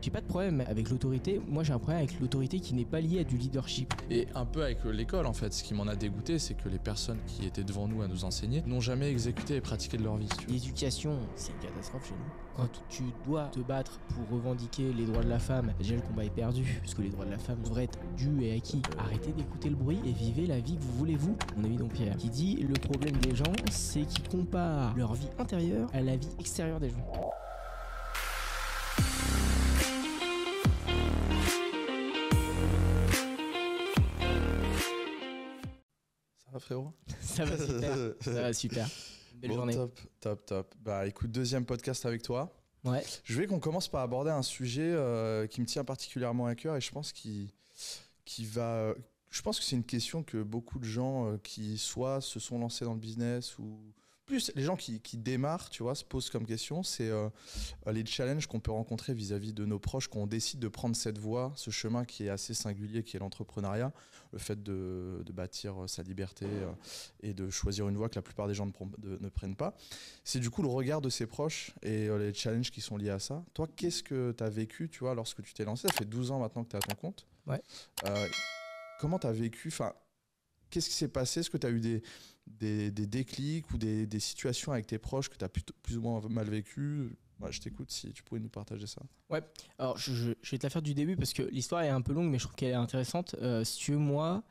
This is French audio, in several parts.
J'ai pas de problème avec l'autorité, moi j'ai un problème avec l'autorité qui n'est pas liée à du leadership. Et un peu avec l'école en fait, ce qui m'en a dégoûté, c'est que les personnes qui étaient devant nous à nous enseigner n'ont jamais exécuté et pratiqué de leur vie. L'éducation, c'est une catastrophe chez nous. Quand tu dois te battre pour revendiquer les droits de la femme, déjà le combat est perdu, parce que les droits de la femme devraient être dus et acquis. Euh. Arrêtez d'écouter le bruit et vivez la vie que vous voulez vous. Mon ami Don Pierre, qui dit le problème des gens, c'est qu'ils comparent leur vie intérieure à la vie extérieure des gens. Hein, frérot Ça va super. super. Belle journée. Top, top, top. Bah écoute, deuxième podcast avec toi. Ouais. Je voulais qu'on commence par aborder un sujet euh, qui me tient particulièrement à cœur et je pense qui, qui va. Euh, je pense que c'est une question que beaucoup de gens euh, qui soit se sont lancés dans le business ou plus les gens qui, démarrent, tu vois, se posent comme question, c'est euh, euh, les challenges qu'on peut rencontrer vis-à-vis de nos proches quand on décide de prendre cette voie, ce chemin qui est assez singulier, qui est l'entrepreneuriat, le fait de, bâtir euh, sa liberté et de choisir une voie que la plupart des gens ne, prennent pas. C'est du coup le regard de ses proches et les challenges qui sont liés à ça. Toi, qu'est-ce que tu as vécu, tu vois, lorsque tu t'es lancé Ça fait 12 ans maintenant que tu es à ton compte. Ouais. comment tu as vécu Qu'est-ce qui s'est passé Est-ce que tu as eu des, des, des déclics ou des, des, situations avec tes proches que tu as plus ou moins mal vécu je t'écoute si tu pouvais nous partager ça. Ouais, alors je, vais te la faire du début parce que l'histoire est un peu longue, mais je trouve qu'elle est intéressante. Euh, si tu veux, moi,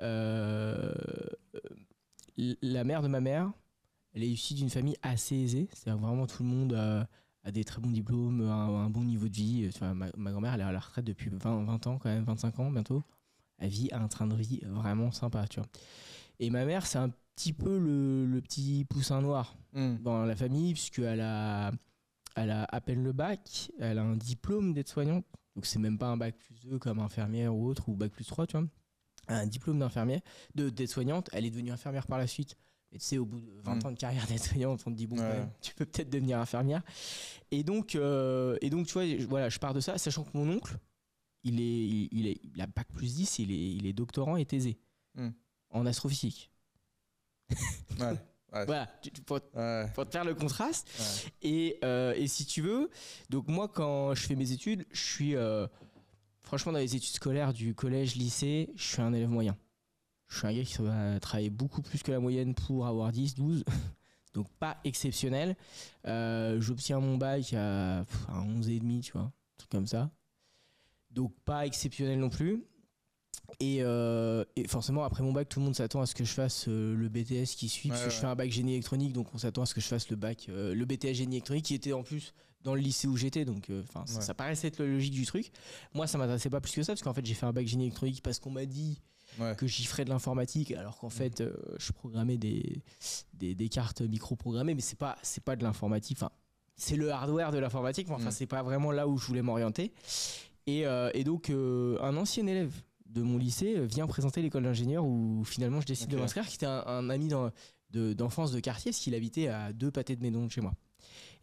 euh, la mère de ma mère, elle est issue d'une famille assez aisée. C'est-à-dire vraiment tout le monde a, des très bons diplômes, un, bon niveau de vie. ma, grand-mère, elle est à la retraite depuis 20, 20 ans, quand même, 25 ans bientôt elle vit un train de vie vraiment sympa, tu vois. Et ma mère, c'est un petit peu le, petit poussin noir hmm. dans la famille, puisqu'elle a, elle a à peine le bac, elle a un diplôme d'aide-soignante, donc c'est même pas un bac plus 2 comme infirmière ou autre, ou bac plus 3, tu vois. un diplôme d'infirmière, d'aide-soignante, elle est devenue infirmière par la suite. Et tu sais, au bout de 20 hmm. ans de carrière d'aide-soignante, on te dit, bon, ben, tu peux peut-être devenir infirmière. Et donc, euh, et donc tu vois, voilà, je pars de ça, sachant que mon oncle, il, est, il, est, a bac plus 10, il est, il est doctorant et thésé hmm. en astrophysique. Voilà, pour, faut te faire le contraste. Et, euh, et, si tu veux, donc moi quand je fais mes études, je suis euh, franchement dans les études scolaires du collège, lycée, je suis un élève moyen. Je suis un gars qui va travailler beaucoup plus que la moyenne pour avoir 10, 12. donc pas exceptionnel. Euh, j'obtiens mon bac à, à tu vois, un truc comme ça donc pas exceptionnel non plus. Euh, et, forcément, après mon bac, tout le monde s'attend à ce que je fasse euh, le BTS qui suit, parce que je fais un bac génie électronique, donc on s'attend à ce que je fasse le bac, euh, le BTS génie électronique, qui était en plus dans le lycée où j'étais, donc enfin ça, paraissait être la logique du truc. Moi, ça m'intéressait pas plus que ça, parce qu'en fait, j'ai fait un bac génie électronique parce qu'on m'a dit que j'y ferais de l'informatique, alors qu'en mm. fait, je programmais des, des, des cartes micro-programmées, mais c'est pas c'est pas de l'informatique, c'est le hardware de l'informatique, mais enfin mm. c'est pas vraiment là où je voulais m'orienter. Euh, et, donc, euh, un ancien élève de mon lycée euh, vient présenter l'école d'ingénieur où finalement je décide de m'inscrire, qui était un, ami d'enfance de, quartier, parce qu'il habitait à deux pâtés de maison de chez moi.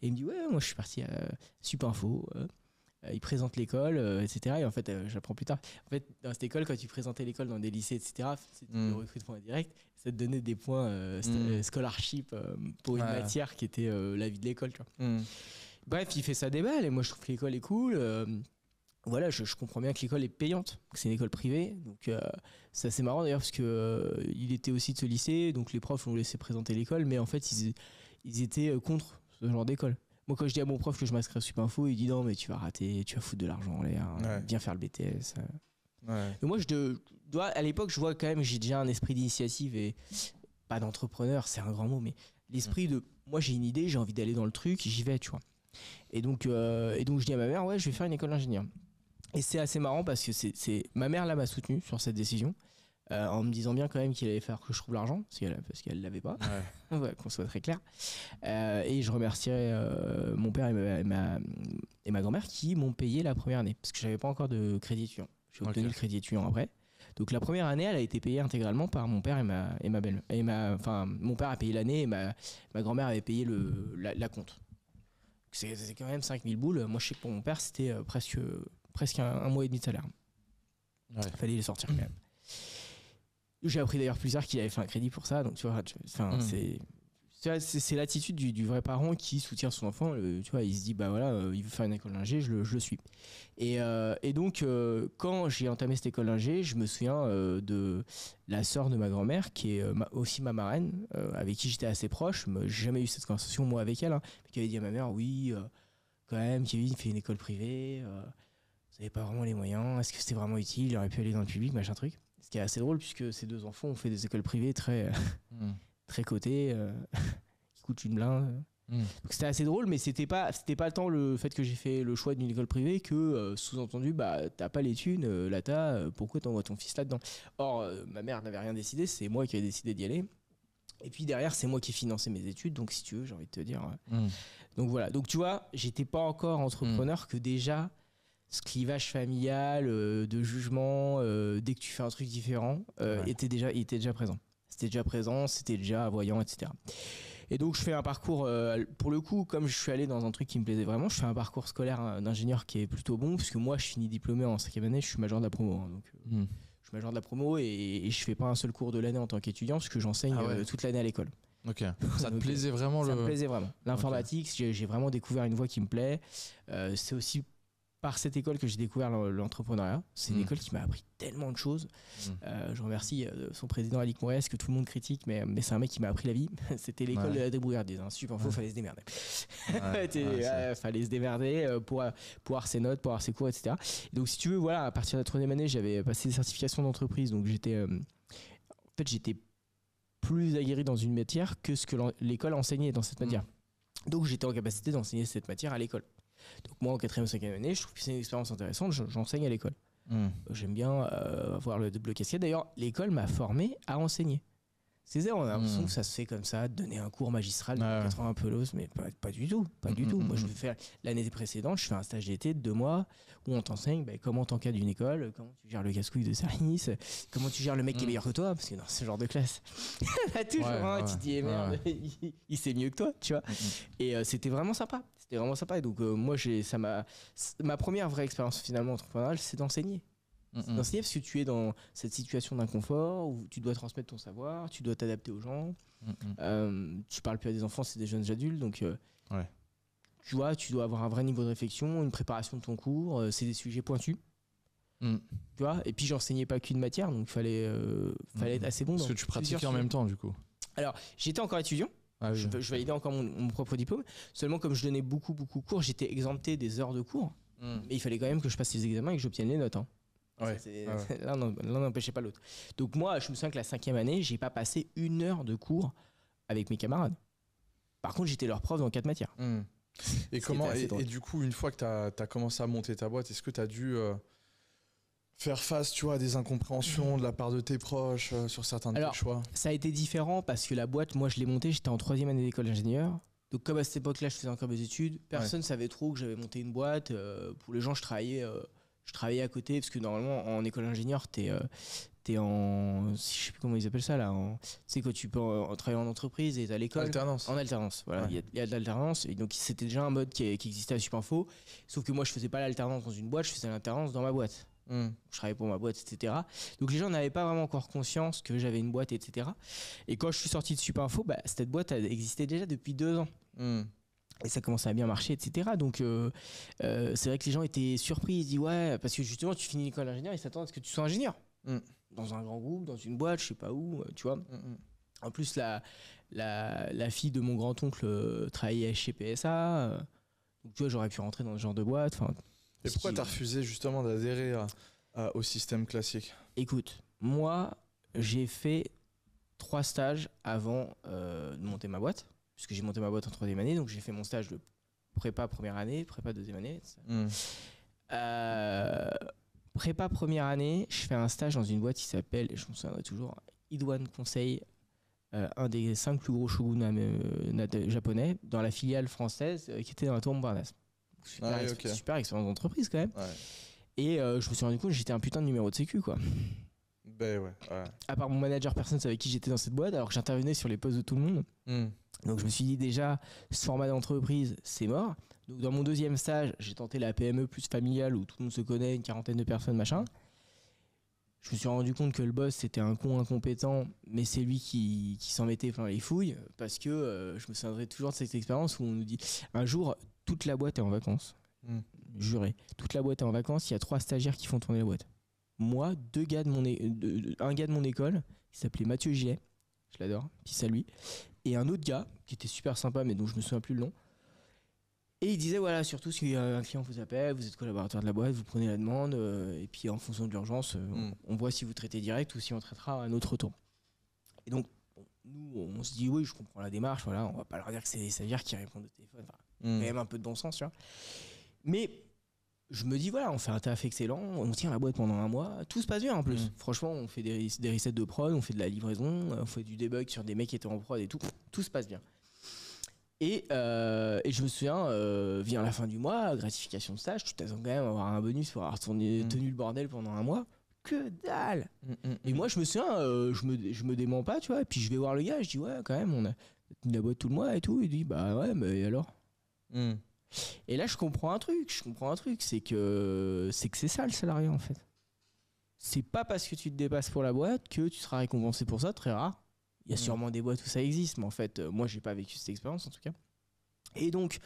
Et il me dit Ouais, moi je suis parti à info, il présente l'école, etc. Et en fait, j'apprends plus tard. En fait, dans cette école, quand tu présentais l'école dans des lycées, etc., c'était du recrutement direct. Ça te donnait des points hmm. scholarship pour une matière qui était la vie de l'école. Hmm. Bref, il fait ça des balles. Et moi, je trouve que l'école est cool voilà, je, comprends bien que l'école est payante, que c'est une école privée. Donc, ça euh, c'est assez marrant d'ailleurs parce que euh, était aussi de ce lycée, donc les profs ont laissé présenter l'école, mais en fait, ils, étaient euh, contre ce genre d'école. Moi, quand je dis à mon prof que je m'inscris à Supinfo, il dit non, mais tu vas rater, tu vas foutre de l'argent en l'air, hein, viens faire le BTS. moi, je dois, à l'époque, je vois quand même, j'ai déjà un esprit d'initiative et pas d'entrepreneur, c'est un grand mot, mais l'esprit de moi, j'ai une idée, j'ai envie d'aller dans le truc, j'y vais, tu vois. Et donc, et donc, je dis à ma mère, ouais, je vais faire une école d'ingénieur. Et c'est assez marrant parce que c'est ma mère là m'a soutenu sur cette décision. Euh, en me disant bien quand même qu'il allait faire que je trouve l'argent, parce qu'elle parce l'avait pas, qu'on soit très clair. Euh, et je remercierai euh, mon père et ma, et ma, grand-mère qui m'ont payé la première année, parce que j'avais pas encore de crédit étudiant. J'ai obtenu le crédit étudiant après. Donc la première année, elle a été payée intégralement par mon père et ma et ma belle et ma enfin mon père a payé l'année et ma, ma grand-mère avait payé le la, compte. C'est quand même 5000 boules. Moi je sais que pour mon père c'était presque presque un, mois et demi de salaire. Il Fallait les sortir quand même. J'ai appris d'ailleurs plus tard qu'il avait fait un crédit pour ça, donc tu vois, hmm. c'est l'attitude du, vrai parent qui soutient son enfant. tu vois, il se dit bah voilà, euh, il veut faire une école d'ingé, je le, je le suis. Et, euh, donc euh, quand j'ai entamé cette école d'ingé, je me souviens de la sœur de ma grand-mère qui est aussi ma marraine, avec qui j'étais assez proche. Je n'ai jamais eu cette conversation moi avec elle, hein, qui avait dit à ma mère oui, quand même, Kevin fait une école privée. Vous n'avez pas vraiment les moyens. Est-ce que c'était vraiment utile Il aurait pu aller dans le public, machin truc. Ce qui est assez drôle puisque ces deux enfants ont fait des écoles privées très, euh, hmm. très cotées, euh, qui coûtent une blinde. Hmm. c'était assez drôle, mais c'était pas, c'était pas tant le fait que j'ai fait le choix d'une école privée que euh, sous-entendu, bah t'as pas les thunes, pourquoi là t'as, pourquoi t'envoies ton fils là-dedans Or, ma mère n'avait rien décidé, c'est moi qui ai décidé d'y aller. Et puis derrière, c'est moi qui ai financé mes études, donc si tu veux, j'ai envie de te dire. Hmm. Donc voilà, donc tu vois, j'étais pas encore entrepreneur que déjà ce clivage familial euh, de jugement euh, dès que tu fais un truc différent euh, était déjà il était déjà présent c'était déjà présent c'était déjà voyant etc et donc je fais un parcours pour le coup comme je suis allé dans un truc qui me plaisait vraiment je fais un parcours scolaire hein, d'ingénieur qui est plutôt bon puisque moi je finis diplômé en cinquième année je suis major de la promo hein, donc hmm. je suis major de la promo et, je fais pas un seul cours de l'année en tant qu'étudiant parce que j'enseigne ah toute l'année à l'école Ok. Ça te plaisait vraiment le... Ça me plaisait vraiment. L'informatique, j'ai vraiment découvert une voie qui me plaît. c'est aussi par cette école que j'ai découvert l'entrepreneuriat. C'est une mmh. école qui m'a appris tellement de choses. Mmh. Euh, je remercie euh, son président ali Moyes, que tout le monde critique, mais, euh, mais c'est un mec qui m'a appris la vie. C'était l'école de des débrouillardise. Hein. Super info, fallait se démerder. fallait se démerder pour, pour avoir ses notes, pour avoir ses cours, etc. donc, si tu veux, voilà, à partir de la troisième année, j'avais passé des certifications d'entreprise. Donc, j'étais. en fait, j'étais plus aguerri dans une matière que ce que l'école enseignait dans cette matière. Mmh. Donc, j'étais en capacité d'enseigner cette matière à l'école. Donc moi en quatrième, cinquième année, je trouve que c'est une expérience intéressante, j'enseigne à l'école. Hmm. Euh, j'aime bien euh, avoir le double casquette. D'ailleurs, l'école m'a formé à enseigner. C'est zéro, on a l'impression hmm. que ça se fait comme ça, donner un cours magistral de ah 80 pelos, mais pas, pas, du tout, pas du hmm, tout. Moi, je vais faire l'année précédente, je fais un stage d'été de deux mois où on t'enseigne bah, comment t'encadres d'une école, comment tu gères le casse de service, comment tu gères le mec qui est meilleur que toi, parce que dans ce genre de classe, toujours tu te dis, merde, il, sait mieux que toi, tu vois. Et euh, c'était vraiment sympa c'était vraiment sympa. Et donc, euh, moi, j'ai, ça m'a, ma première vraie expérience finalement entrepreneuriale, c'est d'enseigner. parce que tu es dans cette situation d'inconfort où tu dois transmettre ton savoir, tu dois t'adapter aux gens. tu euh, ne tu parles plus à des enfants, c'est des jeunes adultes. Donc, euh, ouais. tu vois, tu dois avoir un vrai niveau de réflexion, une préparation de ton cours. c'est des sujets pointus. Mm. Tu vois Et puis, j'enseignais pas qu'une matière, donc il fallait, fallait être assez bon. Parce que tu pratiquais en même temps, du coup. Alors, j'étais encore étudiant. Ah je, hein. vais validais encore mon, propre diplôme. Seulement, comme je donnais beaucoup, beaucoup de cours, j'étais exempté des heures de cours. Hmm. Mais il fallait quand même que je passe les examens et que j'obtienne les notes. Hein. Ah l'un n'empêchait pas l'autre. Donc moi, je me souviens que la cinquième année, j'ai pas passé une heure de cours avec mes camarades. Par contre, j'étais leur prof dans quatre matières. Hmm. Et comment et, du coup, une fois que tu as, commencé à monter ta boîte, est-ce que tu as dû euh, faire face, tu vois, à des incompréhensions mhm. de la part de tes proches euh, sur certains de tes choix Ça a été différent parce que la boîte, moi, je l'ai montée, j'étais en troisième année d'école d'ingénieur. Donc, comme à cette époque-là, je faisais encore mes études, personne ne savait trop que j'avais monté une boîte. Euh, pour les gens, je travaillais, euh, je travaillais à côté parce que normalement, en école d'ingénieur, tu es en. Je sais plus comment ils appellent ça là. c'est tu sais, tu peux en, travailler en entreprise et à l'école. Alternance. En alternance, voilà. Il y, a de l'alternance. Et donc, c'était déjà un mode qui, existait à info Sauf que moi, je faisais pas l'alternance dans une boîte, je faisais l'alternance dans ma boîte. Hum. Je travaillais pour ma boîte, etc. Donc les gens n'avaient pas vraiment encore conscience que j'avais une boîte, etc. Et quand je suis sorti de Super Info, bah, cette boîte existait déjà depuis deux ans. Hum. Et ça commençait à bien marcher, etc. Donc euh, euh, c'est vrai que les gens étaient surpris. Ils disent ouais, parce que justement tu finis l'école d'ingénieur, ils s'attendent à ce que tu sois ingénieur hum. dans un grand groupe, dans une boîte, je sais pas où, euh, tu vois. En plus la, la, fille de mon grand oncle travaillait chez PSA. Donc tu vois, j'aurais pu rentrer dans ce genre de boîte. Enfin, et pourquoi tu as refusé justement d'adhérer au système classique Écoute, moi, j'ai fait trois stages avant euh, de monter ma boîte, puisque j'ai monté ma boîte en troisième année, donc j'ai fait mon stage de prépa première année, prépa deuxième année. Hmm. Euh, prépa première année, je fais un stage dans une boîte qui s'appelle, et je me souviendrai toujours, Idwan Conseil, euh, un des cinq plus gros shoguns japonais, dans la filiale française qui était dans la tour Montparnasse super, ah expérience d'entreprise quand même. Et euh, je me suis rendu compte que j'étais un putain de numéro de sécu quoi. Ben ouais, À part mon manager, personne ne savait qui j'étais dans cette boîte alors que j'intervenais sur les postes de tout le monde. Hmm. Donc je me suis dit déjà, ce format d'entreprise, c'est mort. Donc dans mon deuxième stage, j'ai tenté la PME plus familiale où tout le monde se connaît, une quarantaine de personnes, machin. Je me suis rendu compte que le boss c'était un con incompétent, mais c'est lui qui, qui s'en mettait plein les fouilles, parce que euh, je me souviendrai toujours de cette expérience où on nous dit un jour toute la boîte est en vacances. Jurez. Hmm. Juré. Toute la boîte est en vacances, il y a trois stagiaires qui font tourner la boîte. Moi, deux gars de mon un gars de mon école, qui s'appelait Mathieu Gillet, je l'adore, puis à lui, et un autre gars, qui était super sympa, mais dont je me souviens plus le nom. Et il disait, voilà, surtout si un client vous appelle, vous êtes collaborateur de la boîte, vous prenez la demande, euh, et puis en fonction de l'urgence, euh, hmm. on, voit si vous traitez direct ou si on traitera à autre tour. Et donc, nous, on se dit, oui, je comprends la démarche, voilà, on va pas leur dire que c'est les stagiaires qui répondent au téléphone. Mmh. même un peu de bon sens, tu vois. Mais je me dis, voilà, on fait un taf excellent, on tient la boîte pendant un mois, tout se passe bien en plus. Mmh. Franchement, on fait des, des resets de prod, on fait de la livraison, euh, on fait du debug sur des mecs qui étaient en prod et tout, tout se passe bien. Et, euh, et, je me souviens, euh, vient la fin du mois, gratification de stage, tu t'attends quand même à avoir un bonus pour avoir mmh. tenu le bordel pendant un mois. Que dalle Et moi, je me souviens, je, me, je me dément pas, tu vois. Et puis je vais voir le gars, je dis, ouais, quand même, on a tenu la boîte tout le mois et tout. Il dit, bah ouais, mais alors Hmm. Et là, je comprends un truc. Je comprends un truc, c'est que c'est que c'est ça le salarié en fait. C'est pas parce que tu te dépasses pour la boîte que tu seras récompensé pour ça. Très rare. Il y a hmm. sûrement des boîtes où ça existe, mais en fait, euh, moi, j'ai pas vécu cette expérience en tout cas. Et donc,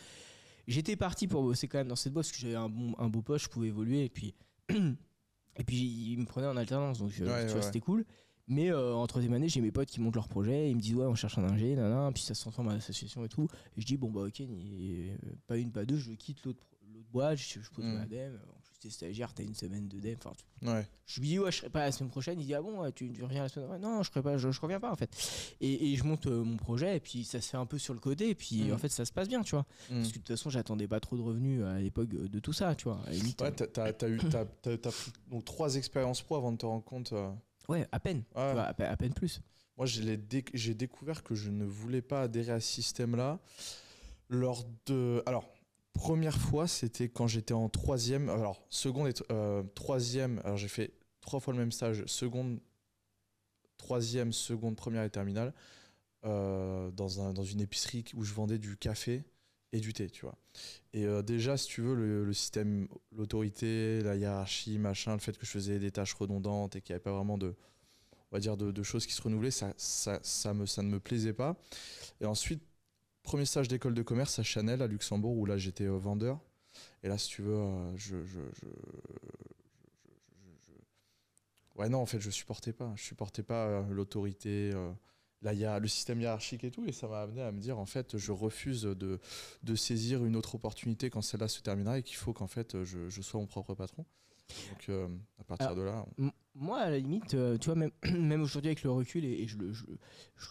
j'étais parti pour bosser quand même dans cette boîte parce que j'avais un, beau poste, je pouvais évoluer et puis et puis il me prenait en alternance, donc tu vois, c'était cool. Mais euh, en troisième année, j'ai mes potes qui montent leur projet, ils me disent ouais, on cherche un ingénieur, puis ça se transforme en association et tout. Et je dis bon bah ok, euh, pas une, pas deux, je quitte l'autre boîte, je, pose mm. ma DEM. je euh, suis stagiaire, t'as une semaine de DEM. Enfin, ouais. Je lui dis ouais, je serai pas la semaine prochaine, il dit ah bon, tu, reviens la semaine prochaine. Non, je serai pas, je, je, reviens pas en fait. Et, je monte euh, mon projet, et puis ça se fait un peu sur le côté, et puis mm. en fait ça se passe bien, tu vois. Mm. Parce que de toute façon, j'attendais pas trop de revenus à l'époque de tout ça, tu vois. Ouais, t'as as, eu trois expériences pro avant de te rendre compte. Ouais, à peine. à, peine plus. Moi, j'ai, découvert que je ne voulais pas adhérer à ce système-là lors de. Alors, première fois, c'était quand j'étais en troisième. Alors, seconde et euh, troisième. Alors, j'ai fait trois fois le même stage seconde, troisième, seconde, première et terminale. Euh, dans, un, dans une épicerie où je vendais du café éduquer, tu vois. Et euh, déjà, si tu veux, le, système, l'autorité, la hiérarchie, machin, le fait que je faisais des tâches redondantes et qu'il n'y avait pas vraiment de, on va dire, de, choses qui se renouvelaient, ça, ça, ça, me, ça ne me plaisait pas. Et ensuite, premier stage d'école de commerce à Chanel, à Luxembourg, où là, j'étais euh, vendeur. Et là, si tu veux, euh, je, je, je, Ouais, non, en fait, je supportais pas. Je supportais pas l'autorité là, il y a le système hiérarchique et tout, et ça m'a amené à me dire, en fait, je refuse de, saisir une autre opportunité quand celle-là se terminera et qu'il faut qu'en fait, je, sois mon propre patron. Donc, euh, à partir de là. Moi, à la limite, euh, tu vois, même, même aujourd'hui avec le recul, et, je, le, je,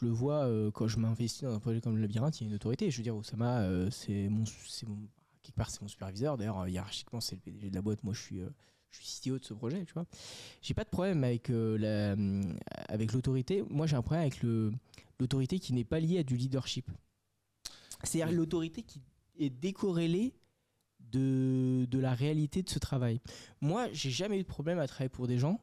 le vois euh, quand je m'investis dans un projet comme le labyrinthe, il y a une autorité. Je veux dire, Osama, c'est mon, mon, Quelque part, c'est mon superviseur. D'ailleurs, hiérarchiquement, c'est le PDG de la boîte. Moi, je suis je suis CEO de ce projet, tu vois. J'ai pas de problème avec euh, la, euh, avec l'autorité. Moi, j'ai un problème avec le l'autorité qui n'est pas liée à du leadership. C'est-à-dire l'autorité qui est décorrélée de, de la réalité de ce travail. Moi, j'ai jamais eu de problème à travailler pour des gens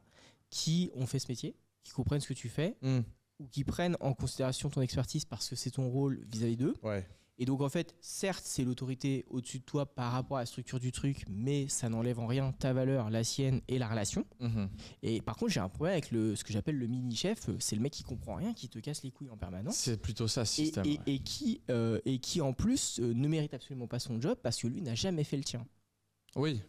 qui ont fait ce métier, qui comprennent ce que tu fais, hmm. ou qui prennent en considération ton expertise parce que c'est ton rôle vis-à-vis d'eux. Ouais et donc en fait, certes, c'est l'autorité au-dessus de toi par rapport à la structure du truc, mais ça n'enlève en rien ta valeur, la sienne et la relation. Mhm. Et par contre, j'ai un problème avec le, ce que j'appelle le mini-chef, c'est le mec qui comprend rien, qui te casse les couilles en permanence. C'est plutôt ça, et, et qui, euh, et qui en plus euh, ne mérite absolument pas son job parce que lui n'a jamais fait le tien. Oui.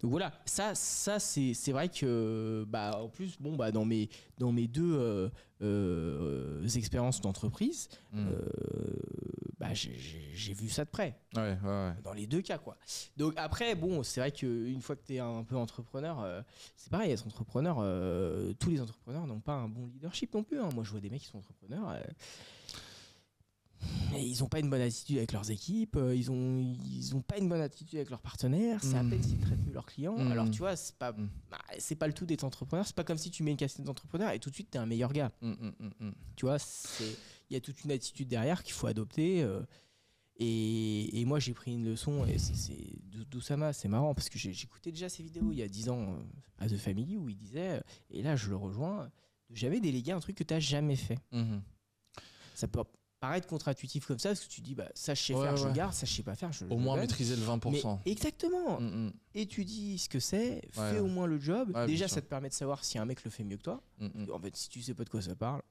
Donc voilà, ça, ça c'est, c'est vrai que bah en plus bon bah dans mes dans mes deux euh, expériences d'entreprise, mhm. euh, bah, j'ai vu ça de près. Dans les deux cas, quoi. Donc après, bon, c'est vrai qu'une fois que tu es un peu entrepreneur, euh, c'est pareil, être entrepreneur, euh, tous les entrepreneurs n'ont pas un bon leadership non plus. Hein. Moi, je vois des mecs qui sont entrepreneurs. Euh, ils n'ont pas une bonne attitude avec leurs équipes, ils n'ont ils ont pas une bonne attitude avec leurs partenaires, c'est à hmm. peine s'ils traitent mieux leurs clients. Hmm. Alors tu vois, c'est pas, hmm. bah, c'est pas le tout d'être entrepreneur, c'est pas comme si tu mets une casquette d'entrepreneur et tout de suite tu es un meilleur gars. tu vois, c'est il y a toute une attitude derrière qu'il faut adopter. Euh, et, moi, j'ai pris une leçon, et c'est m'a c'est marrant, parce que j'écoutais déjà ses vidéos il y a 10 ans euh, à The Family, où il disait, euh, et là je le rejoins, jamais délégué un truc que tu n'as jamais fait. Mmh ça peut paraître contre-intuitif comme ça, parce que tu dis, bah, ça je sais faire, je garde, ça je sais pas faire, je Au moins maîtriser le 20%. exactement. Mmh étudie dis ce que c'est, fais au moins le job. déjà, ça te permet de savoir si un mec le fait mieux que toi. Mmh en fait, si tu sais pas de quoi ça parle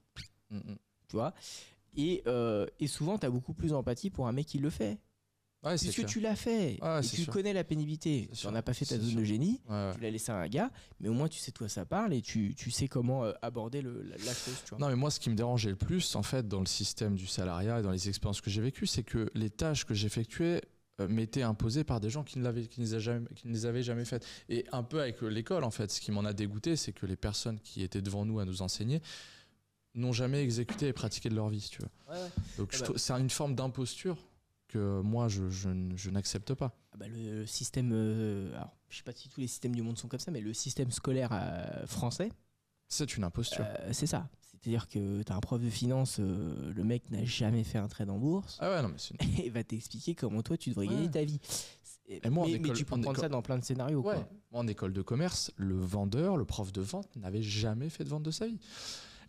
tu euh, Et, souvent, tu as beaucoup plus d'empathie pour un mec qui le fait. Ouais, Puisque tu l'as fait, tu connais la pénibilité. Tu n'en as pas fait ta zone de génie, tu l'as laissé à un gars, mais au moins tu sais de quoi ça parle et tu, sais comment euh, aborder le, la, chose. Non, mais moi, ce qui me dérangeait le plus, en fait, dans le système du salariat et dans les expériences que j'ai vécues, c'est que les tâches que j'effectuais euh, m'étaient imposées par des gens qui ne, l'avaient, qui ne les avaient jamais faites. Et un peu avec l'école, en fait, ce qui m'en a dégoûté, c'est que les personnes qui étaient devant nous à nous enseigner, n'ont jamais exécuté et pratiqué de leur vie, tu veux. Donc ah bah c'est une forme d'imposture que moi je, n'accepte pas. Ah bah, le système, euh, alors je sais pas si tous les systèmes du monde sont comme ça, mais le système scolaire euh, français. C'est une imposture. Euh, c'est ça. C'est-à-dire que tu as un prof de finance, le mec n'a jamais fait un trade en bourse. Ah ouais, non, Et va t'expliquer comment toi tu devrais gagner ta vie. mais, tu peux prendre ça dans plein de scénarios. Quoi. Moi, en école de commerce, le vendeur, le prof de vente n'avait jamais fait de vente de sa vie.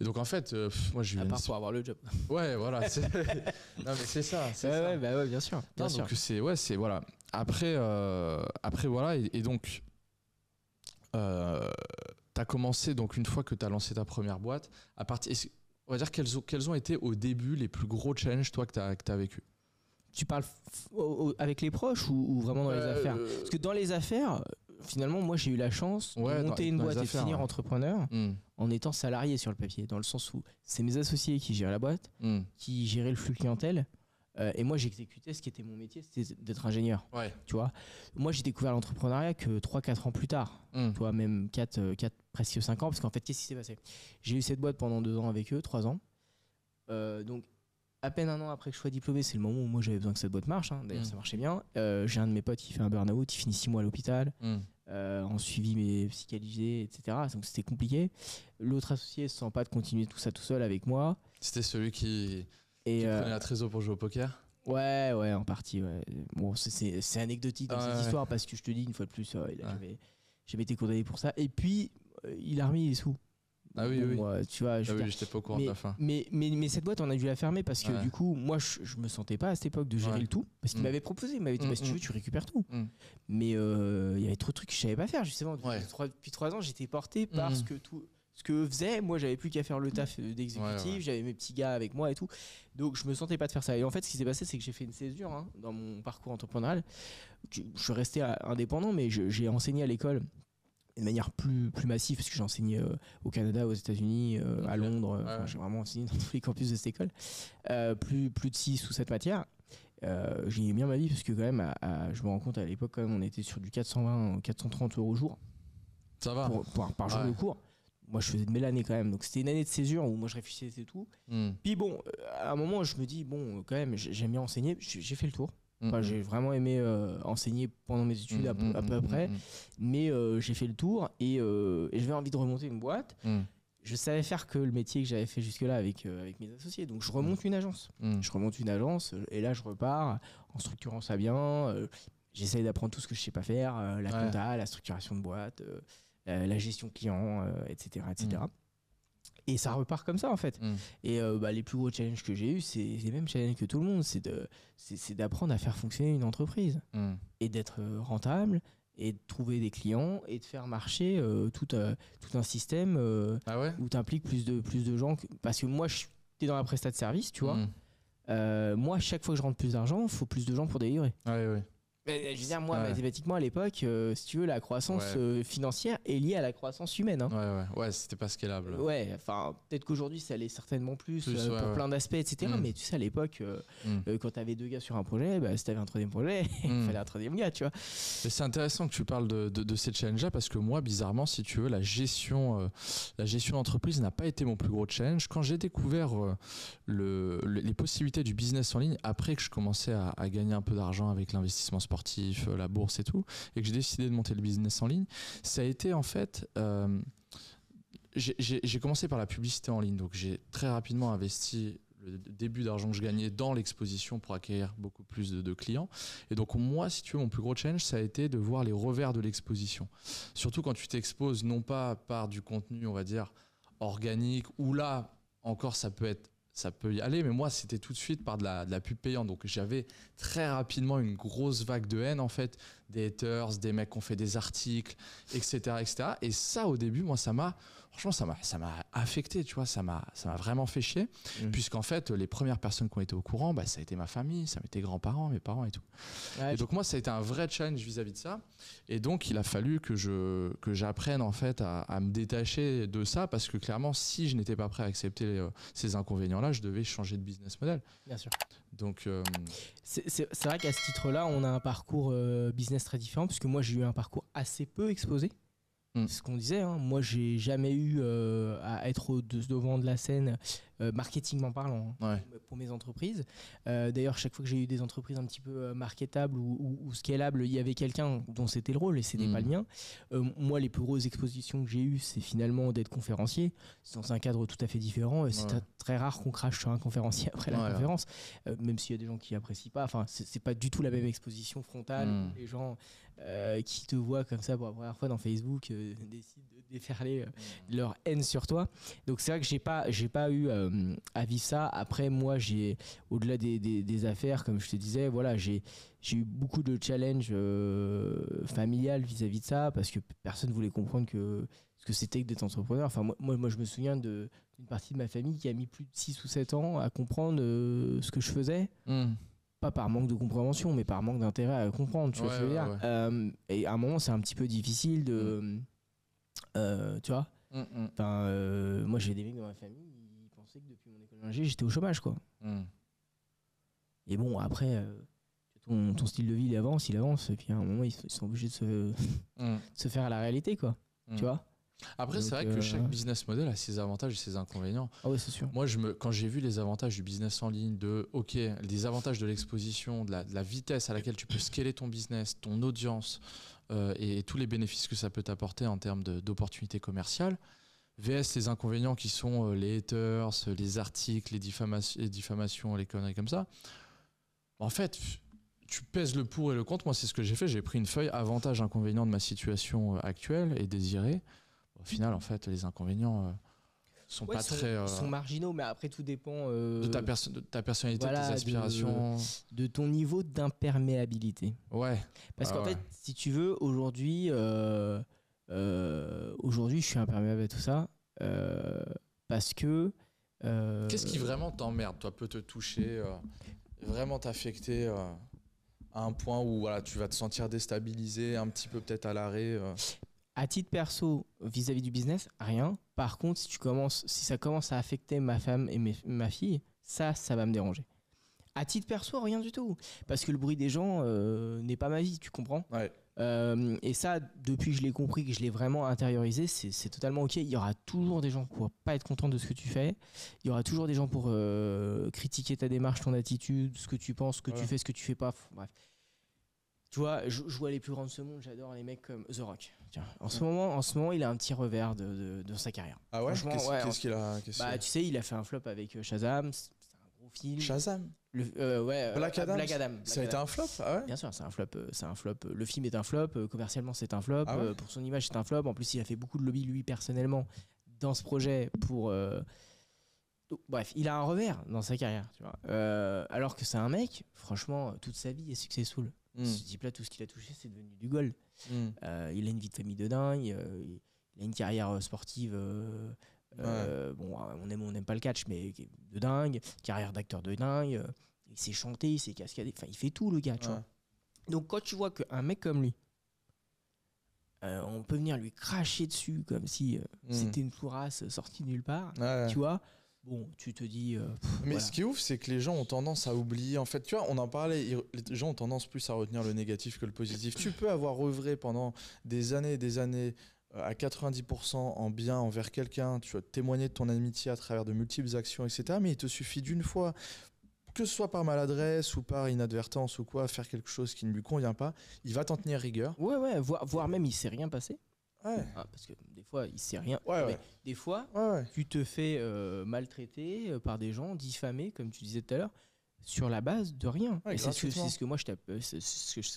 Et donc en fait, euh, moi j'ai eu. À part pour avoir le job. Ouais, voilà. non mais c'est ça. ouais, ça. Ouais, bah ouais, bien sûr. sûr. Donc c'est ouais, c'est voilà. Après, euh, après voilà, et, donc. Euh, t'as commencé donc une fois que t'as lancé ta première boîte à partir on va dire quels ont, ont été au début les plus gros challenges toi que t'as que as vécu tu parles avec les proches ou, vraiment dans les euh, affaires Parce que dans les affaires, finalement, moi, j'ai eu la chance de monter une boîte et de finir entrepreneur hmm. en étant salarié sur le papier, dans le sens où c'est mes associés qui gèrent la boîte, hmm. qui géraient le flux clientèle. Euh, et moi, j'exécutais ce qui était mon métier, c'était d'être ingénieur. Tu vois moi, j'ai découvert l'entrepreneuriat que 3-4 ans plus tard. Hmm. toi même 4, 4, euh, presque 5 ans. Parce qu'en fait, qu'est-ce qui s'est passé J'ai eu cette boîte pendant 2 ans avec eux, 3 ans. Euh, donc, à peine un an après que je sois diplômé, c'est le moment où moi j'avais besoin que cette boîte marche. Hein. D'ailleurs, ça marchait bien. j'ai un de mes potes qui fait un burn-out, il finit 6 mois à l'hôpital. Euh, en suivi mais psychalisé etc. Donc c'était compliqué. L'autre associé se sent pas de continuer tout ça tout seul avec moi. C'était celui qui, et qui euh, la trésor pour jouer au poker Ouais, ouais, en partie. Ouais. Bon, c'est anecdotique dans ah cette histoire parce que je te dis une fois de plus, j'avais euh, été condamné pour ça. Et puis, il a remis les sous. Ah oui, oui. Euh, tu vois, ah je ah j'étais pas au courant mais, la fin. Mais, mais, mais, cette boîte, on a dû la fermer parce que du coup, moi, je, me sentais pas à cette époque de gérer le tout. Parce qu'il mm. m'avait proposé, il m'avait dit, mm, bah, si tu mm. veux, tu récupères tout. Mais euh, il y avait trop de trucs que je savais pas faire, justement. Depuis, trois, ans, j'étais porté par ce que tout. Ce que faisait, moi j'avais plus qu'à faire le taf euh, d'exécutif, j'avais mes petits gars avec moi et tout. Donc je me sentais pas de faire ça. Et en fait, ce qui s'est passé, c'est que j'ai fait une césure hein, dans mon parcours entrepreneurial. Je suis resté indépendant, mais j'ai enseigné à l'école de manière plus, plus massive, parce que j'ai enseigné euh, au Canada, aux États-Unis, euh, à Londres, euh, j'ai vraiment enseigné dans tous les campus de cette école, plus, plus de 6 ou 7 matières. j'ai bien ma vie, parce que quand même, je me rends compte, à l'époque, quand on était sur du 420 430 euros jour. Ça va pour, Par jour le de cours. Moi, je faisais de belles années quand même, donc c'était une année de césure où moi je réfléchissais et tout. Hmm. Puis bon, à un moment, je me dis, bon, quand même, j'aime bien enseigner, j'ai fait le tour. Mm, mm. J'ai vraiment aimé euh, enseigner pendant mes études à, mm, peu près, mais euh, j'ai fait le tour euh, et, j'avais envie de remonter une boîte. Je savais faire que le métier que j'avais fait jusque-là avec, avec mes associés, donc je remonte une agence. Je remonte une agence et là je repars en structurant ça bien. J'essaye d'apprendre tout ce que je ne sais pas faire, la compta, la structuration de boîte, la, gestion client, etc., etc et ça repart comme ça en fait. Mm. Et euh, bah, les plus gros challenges que j'ai eu, c'est les mêmes challenges que tout le monde, c'est d'apprendre à faire fonctionner une entreprise mm. et d'être euh, rentable et de trouver des clients et de faire marcher euh, tout, tout, un système ah où tu impliques plus de, plus de gens. Parce que moi, je es dans la prestat de service, tu vois. Mm. moi, chaque fois que je rentre plus d'argent, il faut plus de gens pour délivrer. Euh, je veux dire, moi, mathématiquement, à l'époque, euh, si tu veux, la croissance euh, financière est liée à la croissance humaine. Hein. Ouais, ouais, ouais c'était pas scalable. Ouais, enfin, peut-être qu'aujourd'hui, ça l'est certainement plus, pour plein d'aspects, etc. Mm. Mais tu sais, à l'époque, quand mm. quand t'avais deux gars sur un projet, bah, si t'avais un troisième projet, il mm. fallait un troisième gars, tu vois. c'est intéressant que tu parles de, de, de ces challenges-là, parce que moi, bizarrement, si tu veux, la gestion, la gestion d'entreprise n'a pas été mon plus gros challenge. Quand j'ai découvert le, les possibilités du business en ligne, après que je commençais à, à gagner un peu d'argent avec l'investissement sportif, euh, la bourse et tout, et que j'ai décidé de monter le business en ligne, ça a été en fait... Euh, j'ai commencé par la publicité en ligne, donc j'ai très rapidement investi le début d'argent que je gagnais dans l'exposition pour acquérir beaucoup plus de, de, clients. Et donc moi, si tu veux, mon plus gros challenge, ça a été de voir les revers de l'exposition. Surtout quand tu t'exposes non pas par du contenu, on va dire, organique, ou là, encore, ça peut être ça peut y aller. Mais moi, c'était tout de suite par de la, pub payante. Donc, j'avais très rapidement une grosse vague de haine, en fait, des haters, des mecs qui ont fait des articles, etc., etc. Et ça, au début, moi, ça m'a franchement, ça m'a, ça m'a affecté, tu vois, ça m'a, ça m'a vraiment fait chier, mm. puisqu'en fait, les premières personnes qui ont été au courant, bah, ça a été ma famille, ça m'était grands-parents, mes parents et tout. et donc moi, ça a été un vrai challenge vis-à-vis de ça. Et donc, il a fallu que je, que j'apprenne en fait à, me détacher de ça, parce que clairement, si je n'étais pas prêt à accepter euh, ces inconvénients-là, je devais changer de business model. Bien sûr. Donc, euh, c'est, vrai qu'à ce titre-là, on a un parcours euh, business très différent, puisque moi, j'ai eu un parcours assez peu exposé. Mm. C'est ce qu'on disait. Hein. Moi, j'ai jamais eu euh, à être de, devant de la scène euh, marketingment parlant, pour mes entreprises. Euh, d'ailleurs, chaque fois que j'ai eu des entreprises un petit peu euh, marketables ou, ou, scalables, il y avait quelqu'un dont c'était le rôle et c'était mm. pas le mien. moi, les plus grosses expositions que j'ai eues, c'est finalement d'être conférencier. dans un cadre tout à fait différent. C'est très rare qu'on crache sur un conférencier après la conférence, même s'il y a des gens qui apprécient pas. Enfin, c'est pas du tout la même exposition frontale. Mm. Les gens qui te voient comme ça pour la première fois dans Facebook décident de déferler mm. leur haine sur toi. Donc c'est vrai que j'ai pas, j'ai pas eu euh, ça Après, moi, j'ai, au-delà des, affaires, comme je te disais, voilà, j'ai, j'ai eu beaucoup de challenges euh, familiales vis-à-vis de ça, parce que personne voulait comprendre que ce que c'était que d'être entrepreneur. Enfin, moi, moi, je me souviens de, d'une partie de ma famille qui a mis plus de 6 ou 7 ans à comprendre euh, ce que je faisais. Hmm. pas par manque de compréhension, mais par manque d'intérêt à comprendre, tu vois euh, et à un moment, c'est un petit peu difficile de. Hmm. tu vois hmm, Moi, j'ai des mecs dans ma famille, c'est que depuis mon école d'ingé, j'étais au chômage, quoi. Hmm. Et bon, après, euh, ton, style de vie, il avance, il avance, et puis à un moment, ils sont, obligés de se, hmm. se faire à la réalité, quoi. Hmm. Tu vois après, c'est vrai que euh, chaque business model a ses avantages et ses inconvénients. Ah oui, c'est sûr. Moi, je me, quand j'ai vu les avantages du business en ligne, de OK, les avantages de l'exposition, de la, vitesse à laquelle tu peux scaler ton business, ton audience euh, et, et, tous les bénéfices que ça peut t'apporter en termes d'opportunités commerciales, VS, les inconvénients qui sont euh, les haters, les articles, les, diffamations, les les conneries comme ça. En fait, tu pèses le pour et le contre. Moi, c'est ce que j'ai fait. J'ai pris une feuille avantages, inconvénients de ma situation euh, actuelle et désirée. Au final, en fait, les inconvénients euh, sont pas très Ils sont marginaux mais après tout dépend de, ta de, ta personnalité de tes aspirations de, ton niveau d'imperméabilité ouais parce qu'en ah fait si tu veux aujourd'hui euh, aujourd'hui, je suis imperméable à tout ça euh, parce que. Euh, Qu'est-ce qui vraiment t'emmerde, toi, peut te toucher, vraiment t'affecter à un point où voilà, tu vas te sentir déstabilisé, un petit peu peut-être à l'arrêt à titre perso, vis-à-vis du business, rien. Par contre, si, tu commences, si ça commence à affecter ma femme et ma fille, ça, ça va me déranger. À titre perso, rien du tout. Parce que le bruit des gens n'est pas ma vie, tu comprends ouais. Euh, et ça, depuis que je l'ai compris, que je l'ai vraiment intériorisé, c'est totalement ok. Il y aura toujours des gens pour pas être contents de ce que tu fais. Il y aura toujours des gens pour euh, critiquer ta démarche, ton attitude, ce que tu penses, ce que tu fais, ce que tu fais pas. Bref. Tu vois, je, vois les plus grands de ce monde, j'adore les mecs comme The Rock. Tiens, en, ce moment, en ce moment, il a un petit revers de, de, sa carrière. Ah ouais Qu'est-ce bah, qu'il a tu sais, il a fait un flop avec euh, Shazam gros Shazam. Le, euh, euh, Black Adam. ça a été un flop ah Bien sûr, c'est un flop. Euh, c'est un flop. Le film est un flop. Commercialement, c'est un flop. Ah pour son image, c'est un flop. En plus, il a fait beaucoup de lobby lui personnellement dans ce projet pour. Oh, bref, il a un revers dans sa carrière, tu vois. alors que c'est un mec, franchement, toute sa vie est successful. Hmm. Ce type-là, tout ce qu'il a touché, c'est devenu du gold. Hmm. il a une vie de famille de dingue. il a une carrière sportive euh, bon, ah, on on n'aime pas le catch, mais de dingue, carrière d'acteur de dingue. Euh, il sait chanter, il sait cascader, enfin il fait tout le gars, tu vois. Donc quand tu vois qu'un mec comme lui, euh, on peut venir lui cracher dessus comme si hmm. c'était une fourrasse sortie nulle part, tu vois. Bon, tu te dis. Mais ce qui est ouf, c'est que les gens ont tendance à oublier. En fait, tu vois, on en parlait, les gens ont tendance plus à retenir le négatif que le positif. tu peux avoir œuvré pendant des années et des années euh, à 90% en bien envers quelqu'un, tu as témoigné de ton amitié à travers de multiples actions, etc. Mais il te suffit d'une fois, que ce soit par maladresse ou par inadvertance ou quoi, faire quelque chose qui ne lui convient pas, il va t'en tenir rigueur. Ouais, ouais, voire, même il s'est rien passé. Ouais. Ah, parce que des fois, il sait rien. Ouais, ouais. Des fois, tu te fais euh, maltraiter euh, par des gens, diffamer, comme tu disais tout à l'heure sur la base de rien. et c'est ce, que moi je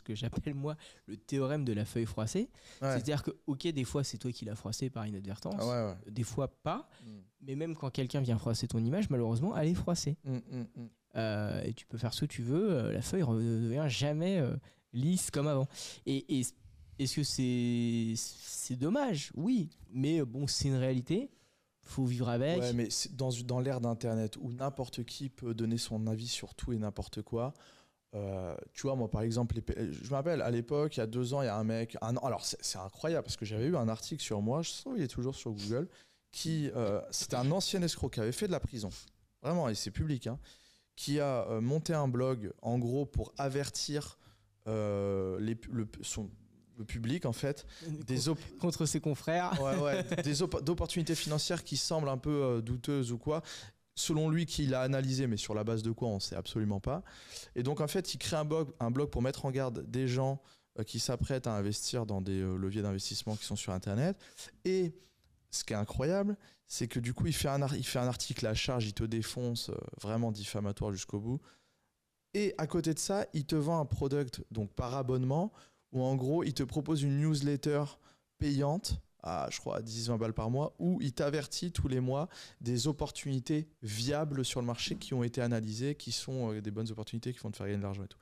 que j'appelle moi le théorème de la feuille froissée. C'est-à-dire que ok, des fois c'est toi qui l'as froissée par inadvertance, ah des fois pas. Mm. Mais même quand quelqu'un vient froisser ton image, malheureusement, elle est froissée. Mm, mm, euh, et tu peux faire ce que tu veux, euh, la feuille ne devient jamais euh, lisse comme avant. Et, est-ce que c'est c'est dommage Oui, mais bon, c'est une réalité faut vivre avec. Ouais, mais dans, dans l'ère d'Internet où n'importe qui peut donner son avis sur tout et n'importe quoi, euh, tu vois, moi par exemple, je m'appelle à l'époque, il y a deux ans, il y a un mec, un... alors c'est incroyable parce que j'avais eu un article sur moi, je trouve il est toujours sur Google, qui euh, c'était un ancien escroc qui avait fait de la prison, vraiment, et c'est public, hein, qui a euh, monté un blog en gros pour avertir les, le, son, public en fait des contre ses confrères des d'opportunités financières qui semblent un peu euh, douteuses ou quoi selon lui qu'il a analysé mais sur la base de quoi on sait absolument pas et donc en fait il crée un blog un blog pour mettre en garde des gens euh, qui s'apprêtent à investir dans des euh, leviers d'investissement qui sont sur internet et ce qui est incroyable, c'est que du coup, il fait, un il fait un article à charge, il te défonce, vraiment diffamatoire jusqu'au bout. Et à côté de ça, il te vend un product, donc par abonnement, où en gros, il te propose une newsletter payante à, je crois, à 10-20 balles par mois, où il t'avertit tous les mois des opportunités viables sur le marché qui ont été analysées, qui sont euh, des bonnes opportunités qui vont te faire gagner de l'argent et tout.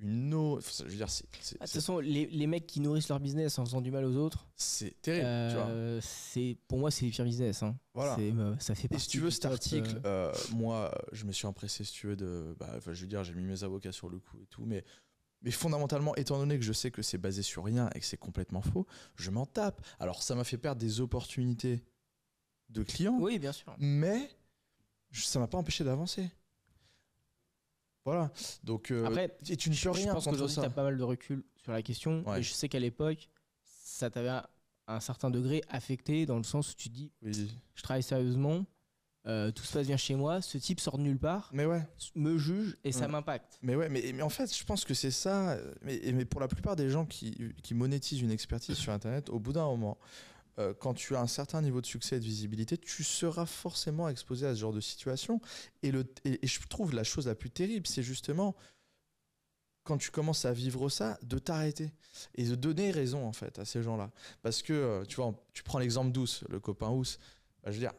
Une autre. Je veux dire, c'est. Ah, de toute façon, les, mecs qui nourrissent leur business en faisant du mal aux autres. C'est terrible, tu vois. Euh, pour moi, c'est les pires business. Hein. Voilà. Euh, ça fait partie Et si tu veux cet article, moi, je me suis empressé, si tu veux, de. Bah, je veux dire, j'ai mis mes avocats sur le coup et tout, mais mais fondamentalement, étant donné que je sais que c'est basé sur rien et que c'est complètement faux, je m'en tape. Alors ça m'a fait perdre des opportunités de clients. Oui, bien sûr. Mais ça m'a pas empêché d'avancer. Voilà. Donc euh, après, tu ne rien. Je pense qu'aujourd'hui, tu as pas mal de recul sur la question. je sais qu'à l'époque, ça t'avait à un certain degré affecté dans le sens où tu dis, je travaille sérieusement euh, tout se passe bien chez moi, ce type sort de nulle part, me juge et ça m'impacte. Mais ouais, mais, en fait, je pense que c'est ça. Mais, pour la plupart des gens qui, monétisent une expertise sur Internet, au bout d'un moment, euh, quand tu as un certain niveau de succès et de visibilité, tu seras forcément exposé à ce genre de situation. Et, je trouve la chose la plus terrible, c'est justement quand tu commences à vivre ça, de t'arrêter et de donner raison en fait à ces gens-là. Parce que, euh, tu vois, tu prends l'exemple d'Ous, le copain Ous, bah, je veux dire,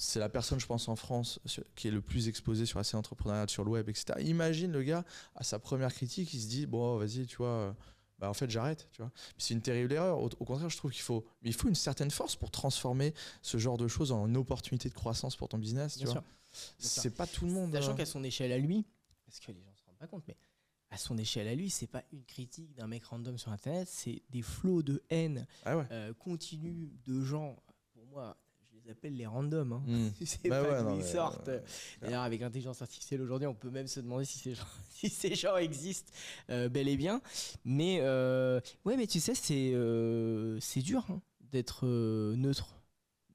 c'est la personne, je pense, en France qui est le plus exposé sur la scène entrepreneuriale, sur le web, etc. Imagine le gars, à sa première critique, il se dit Bon, vas-y, tu vois, euh, bah, en fait, j'arrête. tu vois. C'est une terrible erreur. Au, contraire, je trouve qu'il faut, il faut une certaine force pour transformer ce genre de choses en une opportunité de croissance pour ton business. C'est pas tout le monde. Sachant hein. qu'à son échelle à lui, parce que les gens se rendent pas compte, mais à son échelle à lui, c'est pas une critique d'un mec random sur Internet, c'est des flots de haine ah euh, continue de gens, pour moi, appelle les randoms. Hein. Hmm. c'est bah pas d'où ils sortent. Euh, D'ailleurs, avec l'intelligence artificielle aujourd'hui, on peut même se demander si ces gens, si ces gens existent euh, bel et bien. Mais euh, ouais, mais tu sais, c'est c'est dur hein, d'être neutre,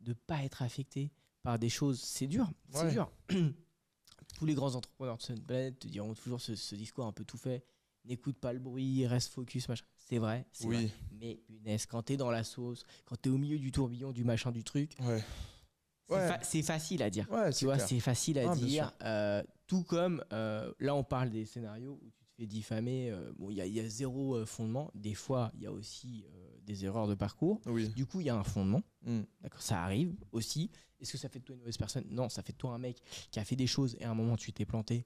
de pas être affecté par des choses. C'est dur, c'est dur. Tous les grands entrepreneurs de cette planète te diront toujours ce discours un peu tout fait. N'écoute pas le bruit, reste focus, machin c'est vrai. Oui. Vrai. Mais punaise, quand t'es dans la sauce, quand t'es au milieu du tourbillon, du machin, du truc. Ouais. C'est facile à dire. tu vois, c'est facile à dire. Euh, tout comme, euh, là, on parle des scénarios où tu te fais diffamer. Euh, bon, il y, a zéro fondement. Des fois, il y a aussi des erreurs de parcours. Oui. Du coup, il y a un fondement. Mm. D'accord, ça arrive aussi. Est-ce que ça fait de toi une mauvaise personne Non, ça fait de toi un mec qui a fait des choses et à un moment, tu t'es planté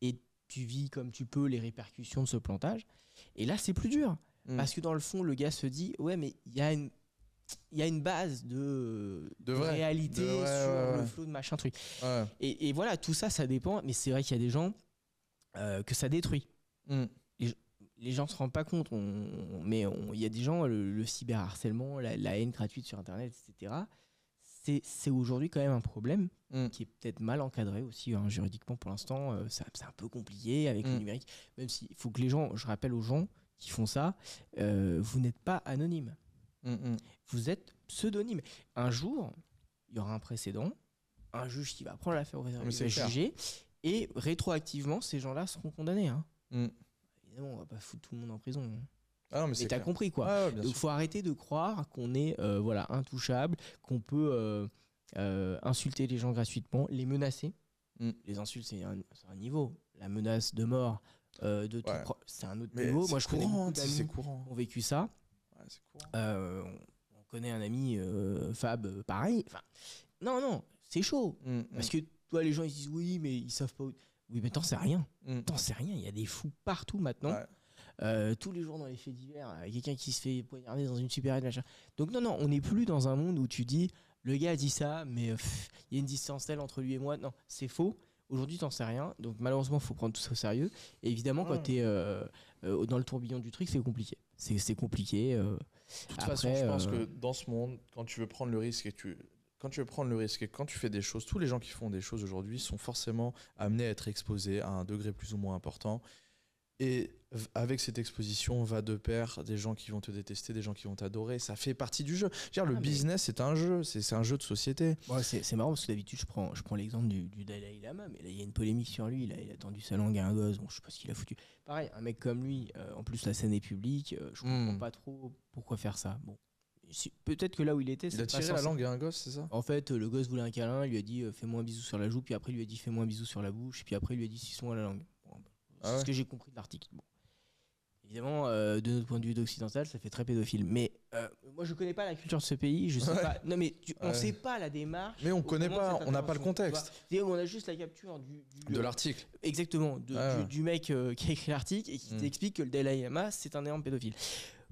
et tu vis comme tu peux les répercussions de ce plantage. Et là, c'est plus dur. Mm. Parce que dans le fond, le gars se dit Ouais, mais il y a une. Il y une base de, réalité sur le flot de machin truc. Et, voilà, tout ça, ça dépend. Mais c'est vrai qu'il y a des gens euh, que ça détruit. Mm. Les, gens gens se rendent pas compte. mais il y a des gens, le, cyberharcèlement, la, haine gratuite sur Internet, etc c'est aujourd'hui quand même un problème mm. qui est peut-être mal encadré aussi hein, juridiquement pour l'instant. Euh, c'est un peu compliqué avec le mm. numérique. Même s'il faut que les gens, je rappelle aux gens qui font ça, euh, vous n'êtes pas anonyme. Mm, vous êtes pseudonyme. Un jour, il y aura un précédent, un juge qui va prendre l'affaire au juger, et rétroactivement, ces gens-là seront condamnés. Hein. Évidemment, on va pas foutre tout le monde en prison. Hein. Ah mais t'as compris quoi. il Donc faut arrêter de croire qu'on est euh, voilà intouchable, qu'on peut euh, euh, insulter les gens gratuitement, les menacer. Mm. Les insultes c'est un, niveau. La menace de mort, de c'est un autre niveau. Moi je courant, connais beaucoup hein, d'amis qui ont vécu ça. on, on, connaît un ami Fab pareil. Enfin, non non c'est chaud mm, mm. parce que toi les gens ils disent oui mais ils savent pas où. Oui mais t'en sais rien. T'en sais rien. Il y a des fous partout maintenant. Euh, tous les jours dans les faits divers, euh, quelqu'un qui se fait poignarder dans une super machin. Donc non, non, on n'est plus dans un monde où tu dis, le gars a dit ça, mais euh, il y a une distance telle entre lui et moi. Non, c'est faux. Aujourd'hui, t'en sais rien. Donc, malheureusement, il faut prendre tout ça au sérieux. évidemment, quand hmm. tu es dans le tourbillon du truc, c'est compliqué. C'est compliqué. de toute façon, je pense que dans ce monde, quand tu veux prendre le risque Quand tu veux prendre le risque et quand tu fais des choses, tous les gens qui font des choses aujourd'hui sont forcément amenés à être exposés à un degré plus ou moins important. Et avec cette exposition va de pair des gens qui vont te détester, des gens qui vont t'adorer. Ça fait partie du jeu. le ah, business, c'est un jeu, c'est un jeu de société. Ouais, c'est marrant parce que d'habitude, je prends, je prends l'exemple du, Dalai Lama, mais là, il y a une polémique sur lui. il a tendu sa langue à un gosse. Bon, je sais pas ce qu'il a foutu. Pareil, un mec comme lui, euh, en plus, la scène est publique. je euh, je comprends hmm. pas trop pourquoi faire ça. Bon. Peut-être que là où il était, il a tiré la langue à un gosse, c'est ça En fait, euh, le gosse voulait un câlin, il lui a dit fais-moi un bisou sur la joue, puis après il lui a dit fais-moi un bisou sur la bouche, puis après il lui a dit suce à la langue. Ah c'est ce que j'ai compris de l'article. Évidemment, euh, de notre point de vue d'occidental, ça fait très pédophile. Mais euh, moi, je connais pas la culture de ce pays. Je sais pas. Non, mais on sait pas la démarche. Mais on connaît pas. On n'a pas le contexte. On a juste la capture du. de euh, l'article. exactement. Ah du, mec qui a écrit l'article et qui hmm. t'explique que le Dalai Lama, c'est un énorme pédophile.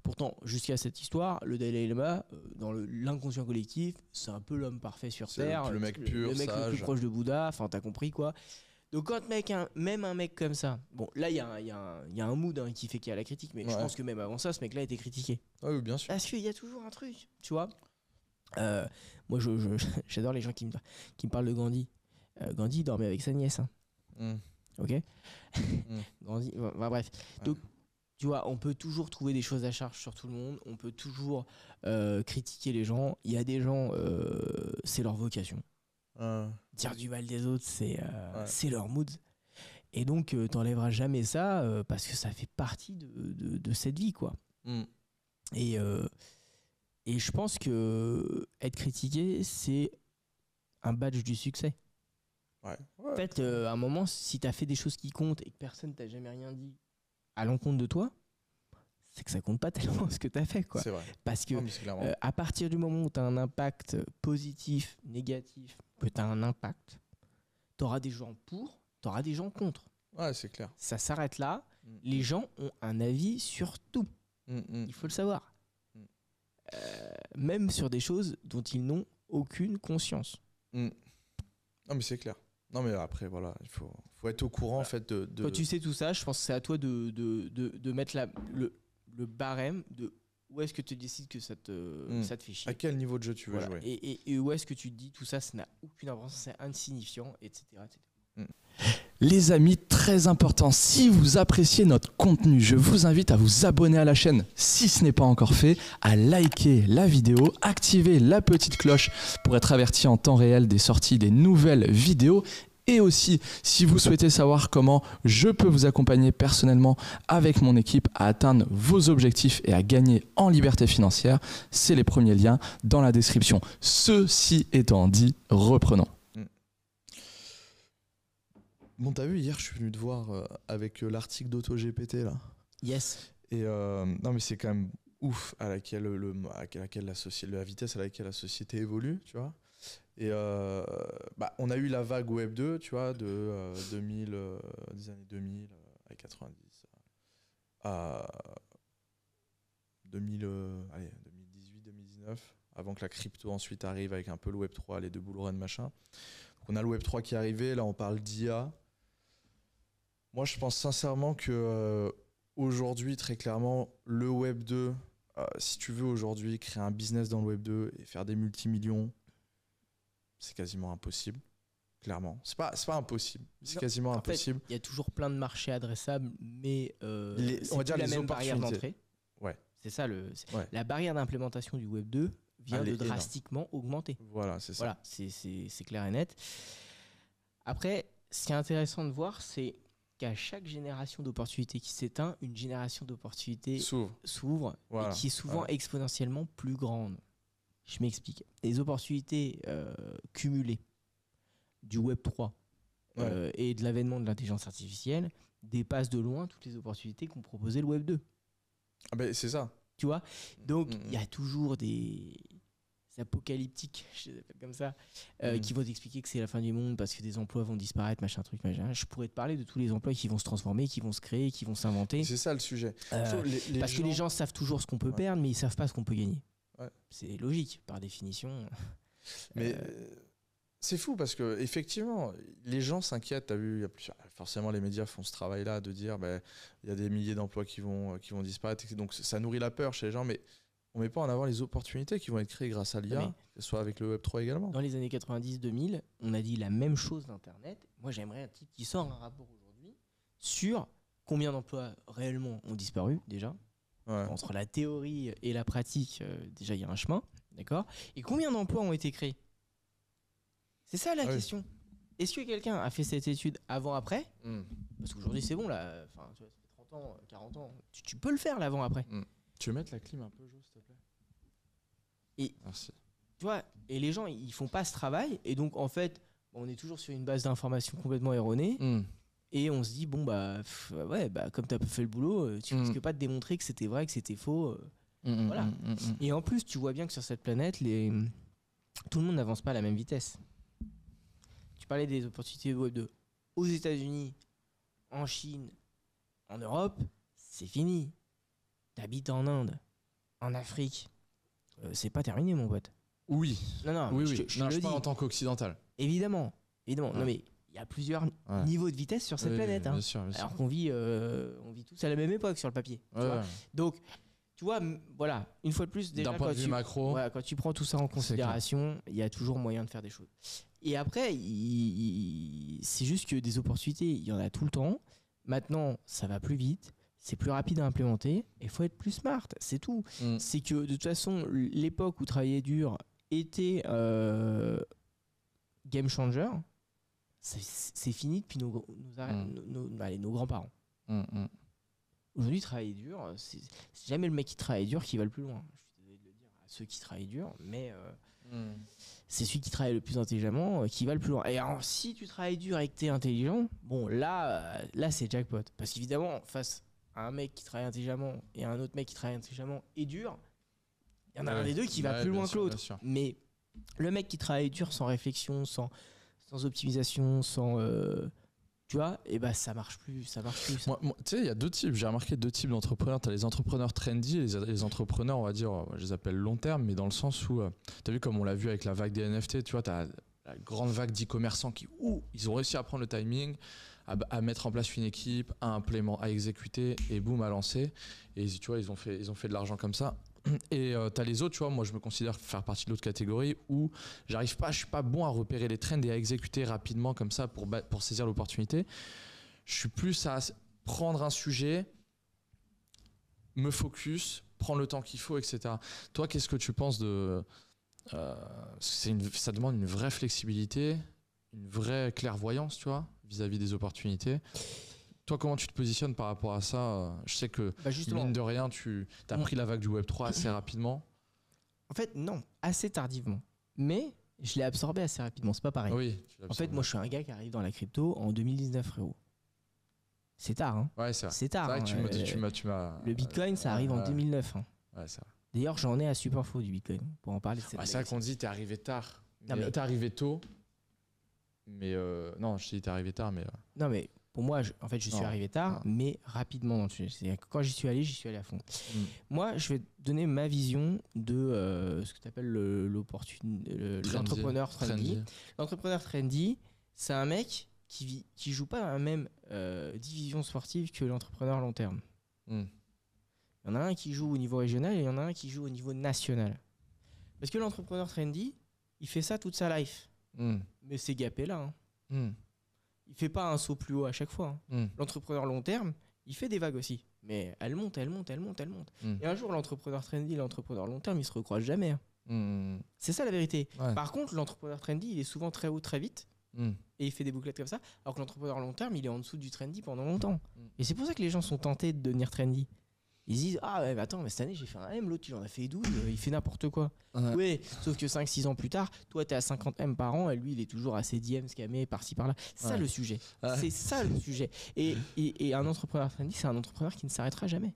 Pourtant, jusqu'à cette histoire, le Dalai Lama, dans l'inconscient collectif, c'est un peu l'homme parfait sur Terre. Le, mec pur, Le mec le plus proche de Bouddha. Enfin, t'as compris quoi. Donc quand mec, un, même un mec comme ça, bon là il y, a, un, mood hein, qui fait qu'il y a la critique, mais je pense que même avant ça, ce mec-là était critiqué. oui, bien sûr. Parce qu'il y a toujours un truc, tu vois. Euh, moi j'adore les gens qui me, parlent de Gandhi. Euh, Gandhi dormait avec sa nièce. Hein. Hmm. Ok hmm. Gandhi, bref. Donc tu vois, on peut toujours trouver des choses à charge sur tout le monde, on peut toujours euh, critiquer les gens. Il y a des gens, c'est leur vocation. Euh. Dire du mal des autres, c'est euh, leur mood. Et donc, euh, t'enlèveras jamais ça parce que ça fait partie de, cette vie, quoi. Mm. Et, et je pense que être critiqué, c'est un badge du succès. En fait, à un moment, si tu as fait des choses qui comptent et que personne t'a jamais rien dit à l'encontre de toi, c'est que ça compte pas tellement ce que tu as fait. Quoi. Parce que à partir du moment où tu as un impact positif, négatif, peut tu as un impact, tu auras des gens pour, tu auras des gens contre. Ouais, c'est clair. Ça s'arrête là. Mm, mm. Les gens ont un avis sur tout. Mm, il faut le savoir. Euh, même sur des choses dont ils n'ont aucune conscience. Non, mais c'est clair. Non, mais après, voilà, il faut, faut être au courant en fait de, Quand tu sais tout ça, je pense que c'est à toi de, de, mettre le barème de où est-ce que tu décides que hmm. ça te, fait chier À quel niveau de jeu tu veux jouer et, où est-ce que tu dis tout ça, ça n'a aucune importance, c'est insignifiant, etc. Hmm. Les amis, très important, si vous appréciez notre contenu, je vous invite à vous abonner à la chaîne si ce n'est pas encore fait, à liker la vidéo, activer la petite cloche pour être averti en temps réel des sorties des nouvelles vidéos et aussi, si vous souhaitez savoir comment je peux vous accompagner personnellement avec mon équipe à atteindre vos objectifs et à gagner en liberté financière, c'est les premiers liens dans la description. Ceci étant dit, reprenons. Mm. Bon, t'as vu, hier, je suis venu te voir euh, avec euh, l'article d'AutoGPT, là. Yes. Et euh, non, mais c'est quand même ouf à laquelle, le, à la, vitesse à laquelle la société évolue, tu vois. Et euh, bah, on a eu la vague Web 2, tu vois, de 2000, euh, euh, des années 2000 à 90 à 2018, 2019, avant que la crypto ensuite arrive avec un peu le Web 3, les deux et machin. on a le Web 3 qui est arrivé, là on parle d'IA. Moi je pense sincèrement que aujourd'hui, très clairement, le Web 2, si tu veux aujourd'hui créer un business dans le Web 2 et faire des multimillions, c'est quasiment impossible. Clairement, c'est pas, pas impossible. C'est quasiment impossible. Il y a toujours plein de marchés adressables, mais euh, on va dire la les même barrière d'entrée. Ouais. C'est ça le. La barrière d'implémentation du Web 2 vient de drastiquement augmenter. Voilà, c'est ça. Voilà, c'est clair et net. Après, ce qui est intéressant de voir, c'est qu'à chaque génération d'opportunités qui s'éteint, une génération d'opportunités s'ouvre et qui est souvent exponentiellement plus grande. Je m'explique. Les opportunités euh, cumulées du Web 3 euh, et de l'avènement de l'intelligence artificielle dépassent de loin toutes les opportunités qu'on proposait le Web 2. Ah ben c'est ça. Tu vois Donc mm, mm, il y a mm. toujours des apocalyptiques, je les appelle comme ça, euh, qui vont t'expliquer que c'est la fin du monde parce que des emplois vont disparaître, machin truc, machin. Je pourrais te parler de tous les emplois qui vont se transformer, qui vont se créer, qui vont s'inventer. C'est ça le sujet. parce que les gens savent toujours ce qu'on peut perdre, mais ils savent pas ce qu'on peut gagner. C'est logique, par définition. Mais euh, euh, c'est fou parce que effectivement, les gens s'inquiètent. vu, ah, forcément, les médias font ce travail-là de dire, ben, il y a des milliers d'emplois qui vont euh, qui vont disparaître. Donc ça nourrit la peur chez les gens, mais on ne met pas en avant les opportunités qui vont être créées grâce à l'IA, ah, que soit avec le Web 3 également. Dans les années 90-2000, on a dit la même chose d'Internet. Moi, j'aimerais un type qui sort un rapport aujourd'hui sur combien d'emplois réellement ont disparu déjà entre la théorie et la pratique, euh, déjà, il y a un chemin, d'accord Et combien d'emplois ont été créés C'est ça la ah question. Est-ce que quelqu'un a fait cette étude avant-après hmm. Parce qu'aujourd'hui, c'est bon, là, enfin, tu ça fait 30 ans, 40 euh, ans, tu, peux le faire l'avant-après. Hmm. Tu veux mettre la clim un peu, Jo, s'il te plaît et, Merci. Tu vois, et les gens, ils font pas ce travail, et donc, en fait, on est toujours sur une base d'informations complètement erronée, hmm et on se dit bon bah ouais bah comme t'as pas fait le boulot euh, tu mm. risques pas de démontrer que c'était vrai que c'était faux euh, mm, mm, voilà et en plus tu vois bien que sur cette planète les tout le monde n'avance pas à la même vitesse tu parlais des opportunités web 2 aux États-Unis en Chine en Europe c'est fini t'habites en Inde en Afrique euh, c'est pas terminé mon pote oui non non oui, je, en tant qu'occidental évidemment évidemment non mais il y a plusieurs niveaux de vitesse sur cette planète. Hein. Alors qu'on vit, euh, on vit tous à la même époque sur le papier. Donc, tu vois, voilà, une fois de plus, déjà, quand, tu, macro, quand tu prends tout ça en considération, il y a toujours moyen de faire des choses. Et après, c'est juste que des opportunités, il y en a tout le temps. Maintenant, ça va plus vite c'est plus rapide à implémenter et faut être plus smart, c'est tout. Mm. C'est que de toute façon, l'époque où travailler dur était euh, game changer c'est fini depuis nos, grands-parents. Aujourd'hui, travailler dur, c'est jamais le mec qui travaille dur qui va le plus loin. Je suis désolé de le dire à ceux qui travaillent dur, mais euh, mm. c'est celui qui travaille le plus intelligemment euh, qui va le plus loin. Et alors, si tu travailles dur et que es intelligent, bon, là, euh, là c'est jackpot. Parce qu'évidemment, face à un mec qui travaille intelligemment et à un autre mec qui travaille intelligemment et dur, il y en a un des deux qui va plus loin que l'autre. Mais le mec qui travaille dur sans réflexion, sans sans optimisation, sans euh, tu vois, et bah ça marche plus, ça marche plus. il y a deux types, j'ai remarqué deux types d'entrepreneurs. Tu as les entrepreneurs trendy et les, entrepreneurs, on va dire, je les appelle long terme, mais dans le sens où, euh, tu as vu comme on l'a vu avec la vague des NFT, tu vois, tu as la grande vague d'e-commerçants qui, ouh, ils ont réussi à prendre le timing, à, mettre en place une équipe, à implémenter, à exécuter et boum, à lancer. Et tu vois, ils ont fait, ils ont fait de l'argent comme ça. Et euh, tu as les autres, tu vois, moi je me considère faire partie de l'autre catégorie où j'arrive pas, je suis pas bon à repérer les trends et à exécuter rapidement comme ça pour, saisir l'opportunité. Je suis plus à prendre un sujet, me focus, prendre le temps qu'il faut, etc. Toi, qu'est-ce que tu penses de... Euh, ça demande une vraie flexibilité, une vraie clairvoyance, tu vois, vis à -vis des opportunités. Toi, comment tu te positionnes par rapport à ça Je sais que, bah, mine de rien, tu as mm. pris la vague du Web3 assez rapidement. En fait, non, assez tardivement. Mais je l'ai absorbé assez rapidement, c'est pas pareil. Oui, en fait, moi, je suis un gars qui arrive dans la crypto en 2019, frérot. C'est tard, hein. Ouais, c'est C'est tard. tu hein, euh, tu le Bitcoin, ça arrive en 2009. Euh, hein. Ouais, D'ailleurs, j'en ai à super faux du Bitcoin pour en parler. c'est vrai qu'on dit t'es arrivé tard. Euh, mais... T'es arrivé tôt. Mais non, je dis t'es arrivé tard, mais. Non, mais pour moi, en fait, je suis arrivé tard, mais rapidement quand j'y suis allé, j'y suis allé à fond. Mm. Moi, je vais donner ma vision de euh, ce que tu appelles l'entrepreneur trendy. L'entrepreneur trendy, c'est un mec qui, vit, qui joue pas dans la même euh, division sportive que l'entrepreneur long terme. Mm. Il y en a un qui joue au niveau régional et il y en a un qui joue au niveau national. Parce que l'entrepreneur trendy, il fait ça toute sa life. Mm. Mais c'est gapé là. Hein il fait pas un saut plus haut à chaque fois. Hein. Hmm. L'entrepreneur long terme, il fait des vagues aussi. Mais elle monte, elle monte, elle monte, elle monte. Hmm. Et un jour, l'entrepreneur trendy, l'entrepreneur long terme, il se recroise jamais. Hein. Hmm, c'est ça la vérité. Par contre, l'entrepreneur trendy, il est souvent très haut, très vite. Et il fait des bouclettes comme ça. Alors que l'entrepreneur long terme, il est en dessous du trendy pendant longtemps. Et c'est pour ça que les gens sont tentés de devenir trendy ils disent Ah mais attends, mais cette année j'ai fait un M, l'autre il en a fait 12, euh, il fait n'importe quoi. Oui, sauf que 5-6 ans plus tard, toi t'es à 50 M par an et lui il est toujours à ses 10 M scamés par-ci par-là. C'est ça le sujet. C'est ça le sujet. Et, et, un entrepreneur dit c'est un entrepreneur qui ne s'arrêtera jamais.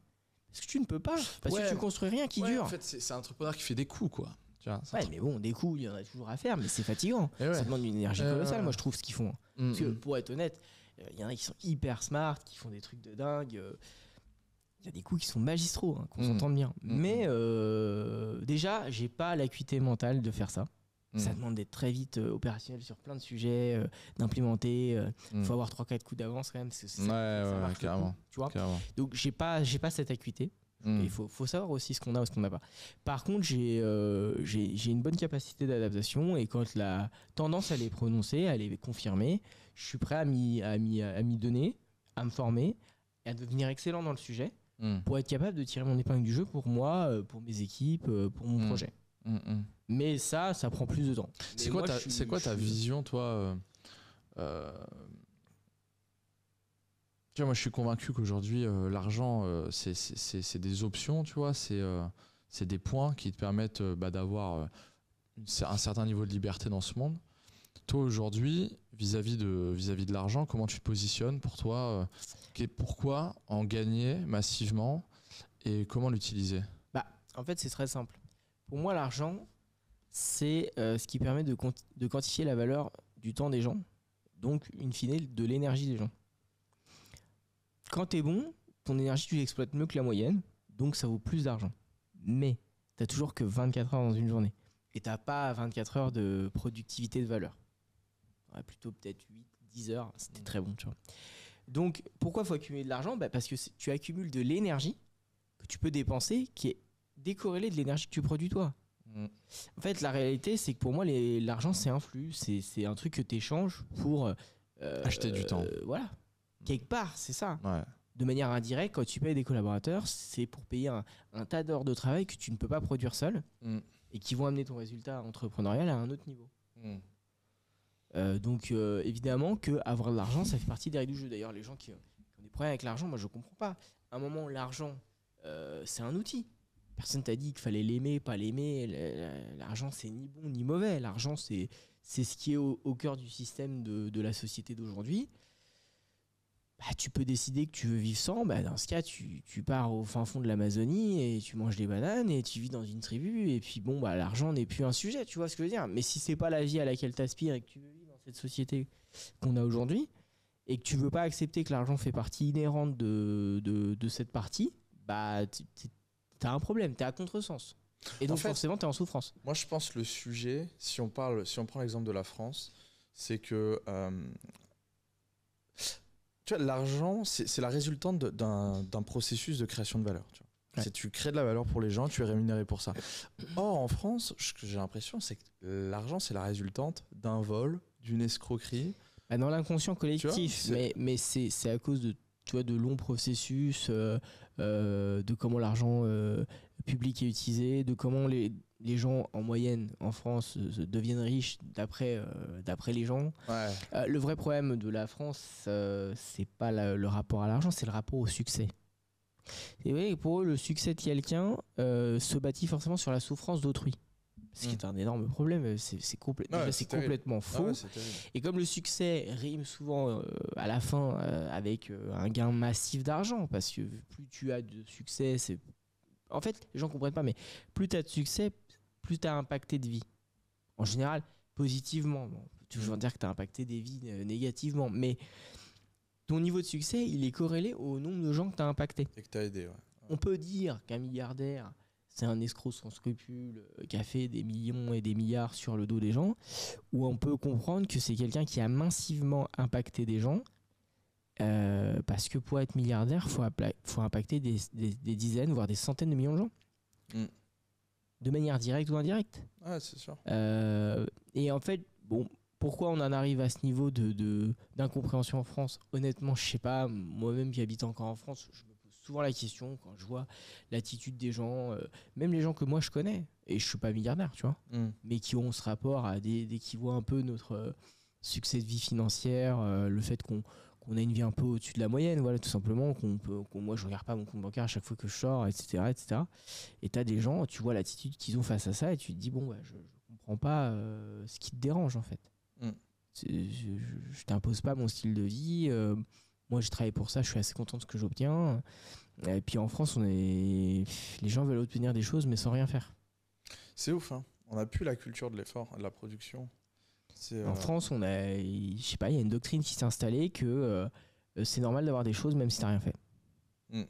Parce que tu ne peux pas, parce que tu construis rien qui dure. En fait, c'est un entrepreneur qui fait des coups quoi. ouais, mais bon, des coups, il y en a toujours à faire, mais c'est fatigant. Eh ça demande une énergie colossale, euh. moi, je trouve, ce qu'ils font. Mm, parce que, mm. pour être honnête, euh, il y en a qui sont hyper smart, qui font des trucs de dingue, il y a des coups qui sont magistraux, hein, qu'on mmh. s'entende bien. Mmh. Mais euh, déjà, j'ai pas l'acuité mentale de faire ça. Mmh. Ça demande d'être très vite euh, opérationnel sur plein de sujets, euh, d'implémenter. Il euh, faut avoir 3-4 coups d'avance quand même. ouais, tu vois Donc, j'ai pas, pas cette acuité. Il faut, faut, savoir aussi ce qu'on a ou ce qu'on n'a pas. Par contre, j'ai j'ai une bonne capacité d'adaptation et quand la tendance, à est prononcée, elle est confirmée, je suis prêt à m'y donner, à me former, à devenir excellent dans le sujet Hmm. pour être capable de tirer mon épingle du jeu pour moi, euh, pour mes équipes, euh, pour mon hmm. projet. Hmm, Mais ça, ça prend plus de temps. C'est quoi, ta, quoi ta vision, toi euh, moi, je suis convaincu qu'aujourd'hui, l'argent, c'est des options, tu vois, c'est des points qui te permettent bah, d'avoir un certain niveau de liberté dans ce monde. Toi, aujourd'hui, vis-à-vis de, vis-à-vis de l'argent, comment tu te positionnes pour toi euh, et Pourquoi en gagner massivement et comment l'utiliser bah, En fait, c'est très simple. Pour moi, l'argent, c'est euh, ce qui permet de, de, quantifier la valeur du temps des gens, donc in fine de l'énergie des gens. Quand tu es bon, ton énergie, tu l'exploites mieux que la moyenne, donc ça vaut plus d'argent. Mais tu n'as toujours que 24 heures dans une journée. Et tu n'as pas 24 heures de productivité de valeur plutôt peut-être 8, 10 heures. C'était mm. très bon, tu Donc, pourquoi faut accumuler de l'argent bah, Parce que tu accumules de l'énergie que tu peux dépenser qui est décorrélée de l'énergie que tu produis toi. Mm. En fait, la réalité, c'est que pour moi, l'argent, c'est un flux. C'est un truc que tu échanges pour. Euh, euh, Acheter du temps. Voilà. Mm. Quelque part, c'est ça. De manière indirecte, quand tu payes des collaborateurs, c'est pour payer un, tas d'heures de travail que tu ne peux pas produire seul et qui vont amener ton résultat entrepreneurial à un autre niveau. Euh, donc euh, évidemment que avoir de l'argent, ça fait partie des règles du jeu. D'ailleurs, les gens qui, euh, ont des problèmes avec l'argent, moi je comprends pas. À un moment, l'argent, c'est un outil. Personne t'a dit qu'il fallait l'aimer, pas l'aimer. L'argent, c'est ni bon ni mauvais. L'argent, c'est c'est ce qui est au, cœur du système de, de la société d'aujourd'hui. Bah, tu peux décider que tu veux vivre sans, bah, dans ce cas, tu, tu pars au fin fond de l'Amazonie et tu manges des bananes et tu vis dans une tribu, et puis bon, bah, l'argent n'est plus un sujet, tu vois ce que je veux dire. Mais si c'est pas la vie à laquelle tu aspires et que tu veux vivre, cette société qu'on a aujourd'hui, et que tu veux pas accepter que l'argent fait partie inhérente de, de, cette partie, bah, as un problème, tu es à contresens. Et donc forcément tu forcément, en souffrance. Moi, je pense le sujet, si on parle, si on prend l'exemple de la France, c'est que euh, tu vois, l'argent, c'est la résultante d'un processus de création de valeur. Tu tu crées de la valeur pour les gens, tu es rémunéré pour ça. Or en France, ce que j'ai l'impression, c'est que l'argent, c'est la résultante d'un vol, d'une escroquerie. Bah, dans l'inconscient collectif, mais, c'est à cause de tu vois, de longs processus, euh, euh, de comment l'argent euh, public est utilisé, de comment les, gens en moyenne en France deviennent riches d'après les gens. le vrai problème de la France, c'est pas le rapport à l'argent, c'est le rapport au succès. Et oui, pour eux, le succès de quelqu'un se bâtit forcément sur la souffrance d'autrui ce qui hmm. est un énorme problème. Euh, c'est complètement ah faux. et comme le succès rime souvent euh, à la fin euh, avec un gain massif d'argent, parce que plus tu as de succès, c'est. En fait, les gens comprennent pas, mais plus tu as de succès, plus tu as impacté de vie. En général, positivement. Tu on toujours hmm. dire que tu as impacté des vies négativement, mais ton niveau de succès, il est corrélé au nombre de gens que tu as impacté. Et que tu as aidé, ouais. On peut dire qu'un milliardaire c'est un escroc sans scrupules euh, qui a fait des millions et des milliards sur le dos des gens, où on peut comprendre que c'est quelqu'un qui a massivement impacté des gens, euh, parce que pour être milliardaire, il faut, impacter des, dizaines, voire des centaines de millions de gens. Mm. De manière directe ou indirecte. Euh, et en fait, bon, pourquoi on en arrive à ce niveau d'incompréhension de, d'incompréhension en France Honnêtement, je sais pas, moi-même qui habite encore en France, souvent la question quand je vois l'attitude des gens, euh, même les gens que moi je connais, et je suis pas milliardaire, tu vois, mm. mais qui ont ce rapport à des, des qui voient un peu notre euh, succès de vie financière, euh, le fait qu'on qu'on a une vie un peu au-dessus de la moyenne, voilà, tout simplement, qu'on peut, moi je regarde pas mon compte bancaire à chaque fois que je sors, etc., etc. Et as des gens, tu vois l'attitude qu'ils ont face à ça, et tu te dis bon, bah, je, comprends pas ce qui te dérange en fait. Mm. Je, je, je t'impose pas mon style de vie moi j'ai travaillé pour ça, je suis assez content de ce que j'obtiens. Et puis en France, on est... les gens veulent obtenir des choses mais sans rien faire. C'est ouf, hein. on n'a plus la culture de l'effort, de la production. En euh, France, on a, je sais pas, il y a une doctrine qui s'est installée que euh, c'est normal d'avoir des choses même si n'as rien fait. Mm.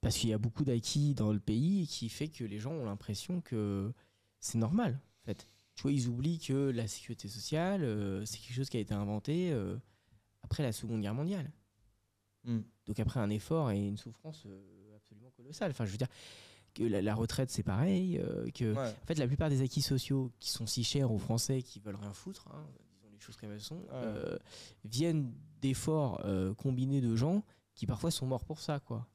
Parce qu'il y a beaucoup d'acquis dans le pays qui fait que les gens ont l'impression que c'est normal. En fait, tu vois, ils oublient que la sécurité sociale, euh, c'est quelque chose qui a été inventé après la Seconde Guerre mondiale. Hmm. Donc après un effort et une souffrance euh, absolument colossale. Enfin, je veux dire, que la, retraite, c'est pareil. Euh, que, En fait, la plupart des acquis sociaux qui sont si chers aux Français qui veulent rien foutre, hein, disons les choses comme elles sont, euh, viennent d'efforts combinés de gens qui parfois sont morts pour ça. quoi.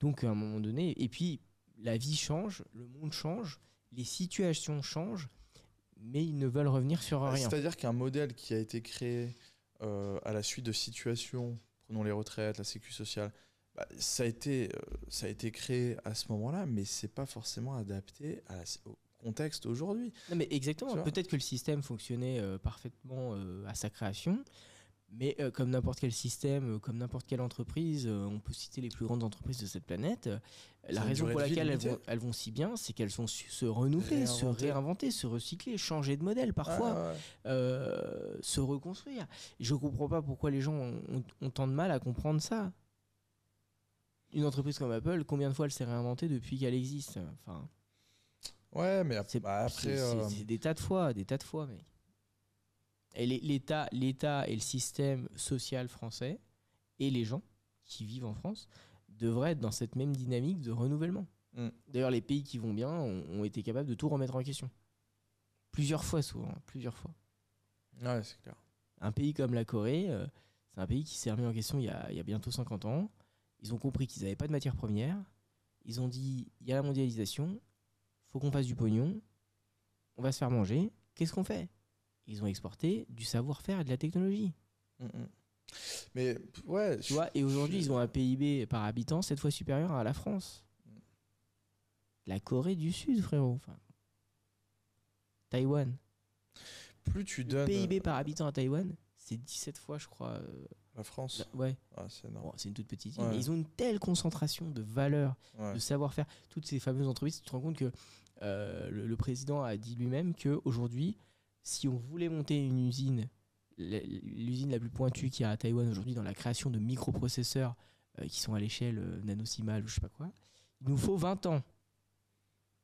Donc à un moment donné, et puis la vie change, le monde change, les situations changent, mais ils ne veulent revenir sur ah, rien. C'est-à-dire qu'un modèle qui a été créé euh, à la suite de situations, prenons les retraites, la sécu sociale, bah, ça, a été, euh, ça a été créé à ce moment-là, mais c'est pas forcément adapté au contexte aujourd'hui. mais exactement, peut-être que le système fonctionnait euh, parfaitement à sa création, mais euh, comme n'importe quel système, euh, comme n'importe quelle entreprise, euh, on peut citer les plus grandes entreprises de cette planète. la raison pour laquelle elles vont, si bien, c'est qu'elles sont se renouveler, se réinventer, se recycler, changer de modèle parfois, ah, se reconstruire. Je ne comprends pas pourquoi les gens ont, tant de mal à comprendre ça. Une entreprise comme Apple, combien de fois elle s'est réinventée depuis qu'elle existe Enfin. Ouais, mais bah, après. C'est des tas de fois, des tas de fois, mec. Mais l'État, l'État et le système social français et les gens qui vivent en France devraient être dans cette même dynamique de renouvellement. Mm. D'ailleurs, les pays qui vont bien ont, été capables de tout remettre en question. Plusieurs fois souvent, hein, plusieurs fois. Un pays comme la Corée, euh, c'est un pays qui s'est remis en question il y, a, bientôt 50 ans. Ils ont compris qu'ils n'avaient pas de matières premières. Ils ont dit, il y a la mondialisation, faut qu'on fasse du pognon, on va se faire manger, qu'est-ce qu'on fait ils ont exporté du savoir-faire et de la technologie. Mm, mm. Mais ouais. Tu vois, et aujourd'hui, ils ont un PIB par habitant cette fois supérieur à la France. Mm. La Corée du Sud, frérot. Enfin, Taïwan. Plus tu Le PIB euh, par habitant à Taïwan, c'est 17 fois, je crois. Euh, la France Ouais. Ah, c'est une toute petite île. Mais ils ont une telle concentration de valeurs, de savoir-faire. Toutes ces fameuses entreprises, tu te rends compte que euh, le, le, président a dit lui-même qu'aujourd'hui, si on voulait monter une usine, l'usine la plus pointue qu'il y a à Taïwan aujourd'hui dans la création de microprocesseurs euh, qui sont à l'échelle euh, ou je sais pas quoi, il nous faut 20 ans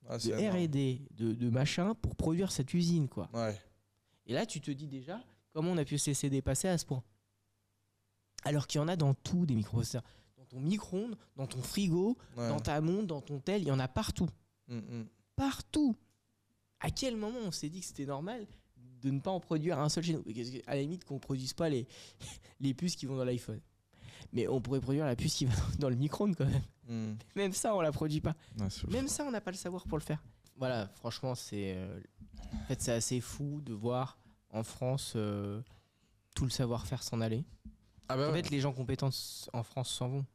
ah, de RD, de, machin pour produire cette usine. quoi. Et là, tu te dis déjà comment on a pu cesser laisser dépasser à ce point. Alors qu'il y en a dans tout des microprocesseurs. Dans ton micro-ondes, dans ton frigo, dans ta montre, dans ton tel, il y en a partout. Mm, mm. Partout. À quel moment on s'est dit que c'était normal de ne pas en produire un seul chez nous. À la limite, qu'on ne produise pas les, les puces qui vont dans l'iPhone. Mais on pourrait produire la puce qui va dans le micro quand même. Hmm. Même ça, on la produit pas. même ça, on n'a pas le savoir pour le faire. Voilà, franchement, c'est euh, fait, assez fou de voir en France euh, tout le savoir-faire s'en aller. Ah bah en fait, les gens compétents en France s'en vont.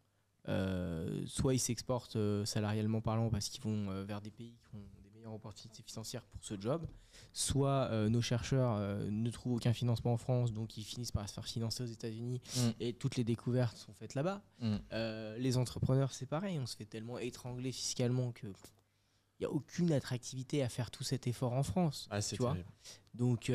Euh, soit ils s'exportent salarialement parlant parce qu'ils vont vers des pays qui ont en opportunité financière pour ce job. Soit euh, nos chercheurs euh, ne trouvent aucun financement en France, donc ils finissent par se faire financer aux États-Unis mm. et toutes les découvertes sont faites là-bas. Mm. Euh, les entrepreneurs, c'est pareil, on se fait tellement étrangler fiscalement que il n'y a aucune attractivité à faire tout cet effort en France. Ah, tu vois donc,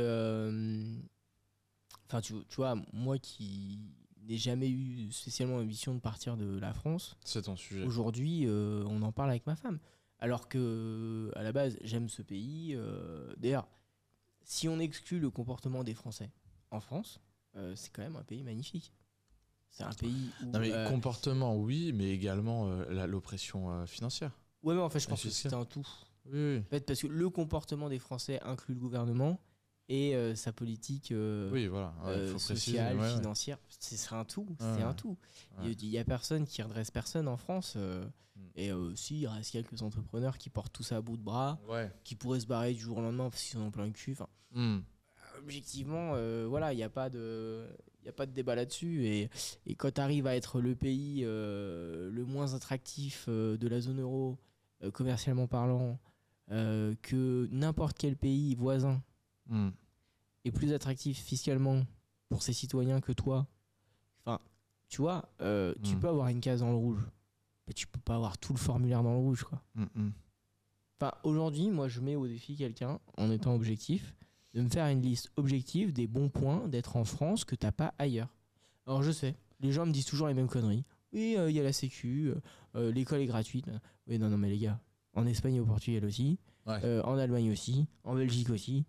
enfin, tu, vois, moi qui n'ai jamais eu spécialement l'ambition de partir de la France. C'est sujet. Aujourd'hui, on en parle avec ma femme. Alors que, euh, à la base, j'aime ce pays. Euh, d'ailleurs, si on exclut le comportement des Français en France, euh, c'est quand même un pays magnifique. C'est un pays Non, mais comportement, oui, mais également l'oppression financière. Ouais, mais en fait, je pense que c'est un tout. parce que le comportement des Français inclut le gouvernement et euh, sa politique euh, euh, sociale, financière. ce serait un tout, c'est un tout. Il n'y a personne qui redresse personne en France. Mm. Et aussi, il reste quelques entrepreneurs qui portent tout ça à bout de bras, qui pourraient se barrer du jour au lendemain parce qu'ils sont en plein cul. Mm. Objectivement, voilà, il n'y a pas de... Il a pas de débat là-dessus. Et, et quand tu arrives à être le pays le moins attractif de la zone euro, commercialement parlant, que n'importe quel pays voisin et hmm. est plus attractif fiscalement pour ses citoyens que toi. Enfin, tu vois, euh, tu hmm. peux avoir une case dans le rouge, mais tu peux pas avoir tout le formulaire dans le rouge, quoi. Hmm, enfin, aujourd'hui, moi, je mets au défi quelqu'un, en étant objectif, de me faire une liste objective des bons points d'être en France que t'as pas ailleurs. Alors, je sais, les gens me disent toujours les mêmes conneries. Oui, euh, il y a la Sécu, euh, l'école est gratuite. Oui, non, non, mais les gars, en Espagne et au Portugal aussi, en Allemagne aussi, en Belgique aussi.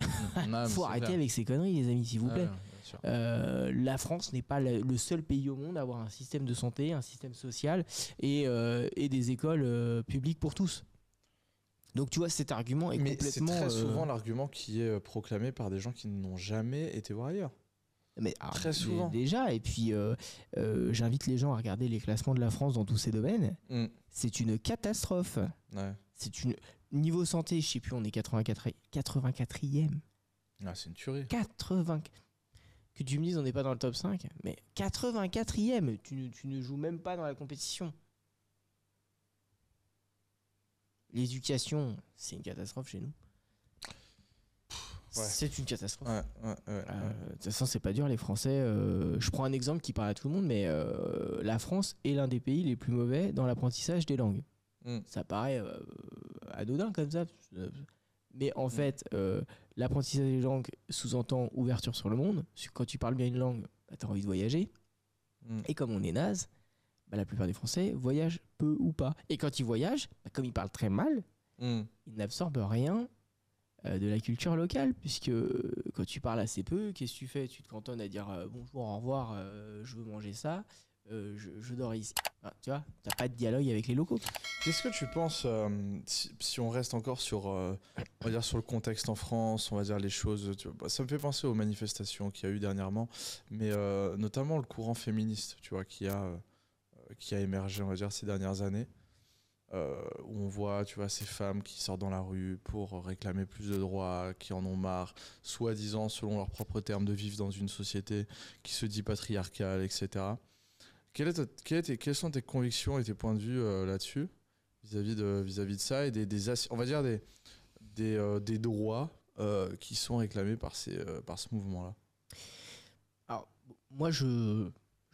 Il faut arrêter avec ces conneries, les amis, s'il vous ah, plaît. Euh, la France n'est pas le seul pays au monde à avoir un système de santé, un système social et, euh, des écoles euh, publiques pour tous. Donc tu vois, cet argument est Mais complètement. C'est très souvent l'argument qui est proclamé par des gens qui n'ont jamais été voir ailleurs. Mais, ah, très souvent. Déjà, et puis j'invite les gens à regarder les classements de la France dans tous ces domaines. Mm. C'est une catastrophe. C'est une Niveau santé, je sais plus, on est 84... 84e. Ah, c'est une tuerie. 80... Que tu me dises, on n'est pas dans le top 5, mais 84e, tu ne, tu ne joues même pas dans la compétition. L'éducation, c'est une catastrophe chez nous. C'est une catastrophe. Euh, de toute façon, c'est pas dur. Les Français, euh, je prends un exemple qui parle à tout le monde, mais euh, la France est l'un des pays les plus mauvais dans l'apprentissage des langues. Mm. Ça paraît euh, anodin comme ça. Mais en mm. fait, euh, l'apprentissage des langues sous-entend ouverture sur le monde. Quand tu parles bien une langue, bah, tu as envie de voyager. Mm. Et comme on est naze, bah, la plupart des Français voyagent peu ou pas. Et quand ils voyagent, bah, comme ils parlent très mal, ils n'absorbent rien euh, de la culture locale, puisque quand tu parles assez peu, qu'est-ce que tu fais Tu te cantonnes à dire bonjour, au revoir, je veux manger ça. Euh, je, dors ici. Ah, tu vois, t'as pas de dialogue avec les locaux. Qu'est-ce que tu penses, euh, si, on reste encore sur, euh, on va dire sur le contexte en France, on va dire les choses. Bah, ça me fait penser aux manifestations qu'il y a eu dernièrement, mais notamment le courant féministe, tu vois, qui a, qui a émergé, on va dire, ces dernières années. où on voit tu vois, ces femmes qui sortent dans la rue pour réclamer plus de droits, qui en ont marre, soi-disant, selon leurs propres termes, de vivre dans une société qui se dit patriarcale, etc est quelles sont tes convictions et tes points de vue euh, là-dessus, vis-à-vis de, vis -vis de ça, et des, on va dire des, des, euh, des droits euh, qui sont réclamés par, ces, par ce mouvement-là Alors, moi, je ne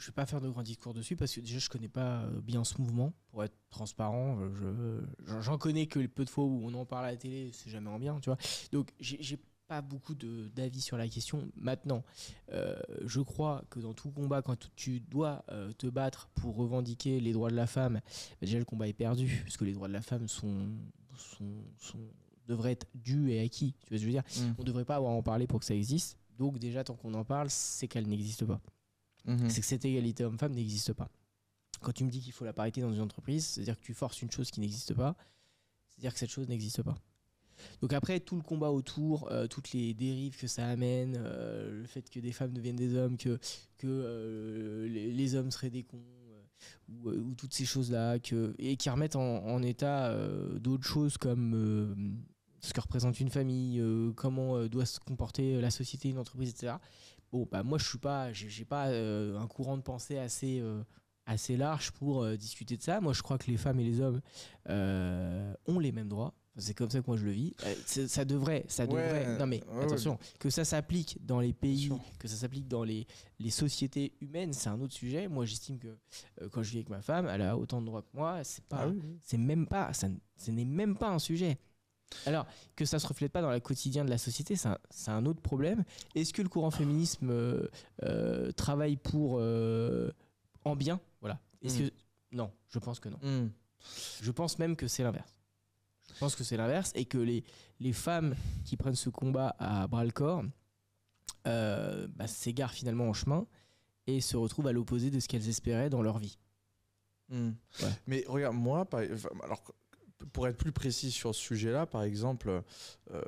vais pas faire de grand discours dessus, parce que déjà, je ne connais pas bien ce mouvement, pour être transparent. J'en connais que les peu de fois où on en parle à la télé, c'est jamais en bien, tu vois. Donc, j'ai pas beaucoup d'avis sur la question maintenant. Euh, je crois que dans tout combat, quand tu dois euh, te battre pour revendiquer les droits de la femme, bah, déjà le combat est perdu, parce que les droits de la femme sont, devraient être dus et acquis. Tu vois je veux dire mm. On ne devrait pas avoir à en parler pour que ça existe. Donc déjà, tant qu'on en parle, c'est qu'elle n'existe pas. Mm-hmm. C'est que cette égalité homme-femme n'existe pas. Quand tu me dis qu'il faut la parité dans une entreprise, c'est-à-dire que tu forces une chose qui n'existe pas, c'est-à-dire que cette chose n'existe pas. Donc après, tout le combat autour, euh, toutes les dérives que ça amène, euh, le fait que des femmes deviennent des hommes, que, que euh, les, hommes seraient des cons, ou, toutes ces choses-là, et qui remettent en, en état d'autres choses comme ce que représente une famille, comment doit se comporter la société, une entreprise, etc. Bon, bah moi, je suis pas, j'ai pas un courant de pensée assez assez large pour discuter de ça. Moi, je crois que les femmes et les hommes ont les mêmes droits c'est comme ça que moi je le vis. Euh, ça devrait, ça devrait. Non mais attention, que ça s'applique dans les pays, que ça s'applique dans les, les sociétés humaines, c'est un autre sujet. Moi j'estime que euh, quand je vis avec ma femme, elle a autant de droits que moi. C'est pas, ah c'est même pas, ça, ce n'est même pas un sujet. Alors que ça se reflète pas dans le quotidien de la société, c'est un, un, autre problème. Est-ce que le courant féminisme euh, travaille pour en bien, voilà. Est-ce hmm. que non, je pense que non. Hmm. Je pense même que c'est l'inverse. Je pense que c'est l'inverse et que les, les femmes qui prennent ce combat à bras le corps euh, bah, s'égarent finalement en chemin et se retrouvent à l'opposé de ce qu'elles espéraient dans leur vie. Hmm. Mais regarde, moi, alors, pour être plus précis sur ce sujet-là, par exemple, euh,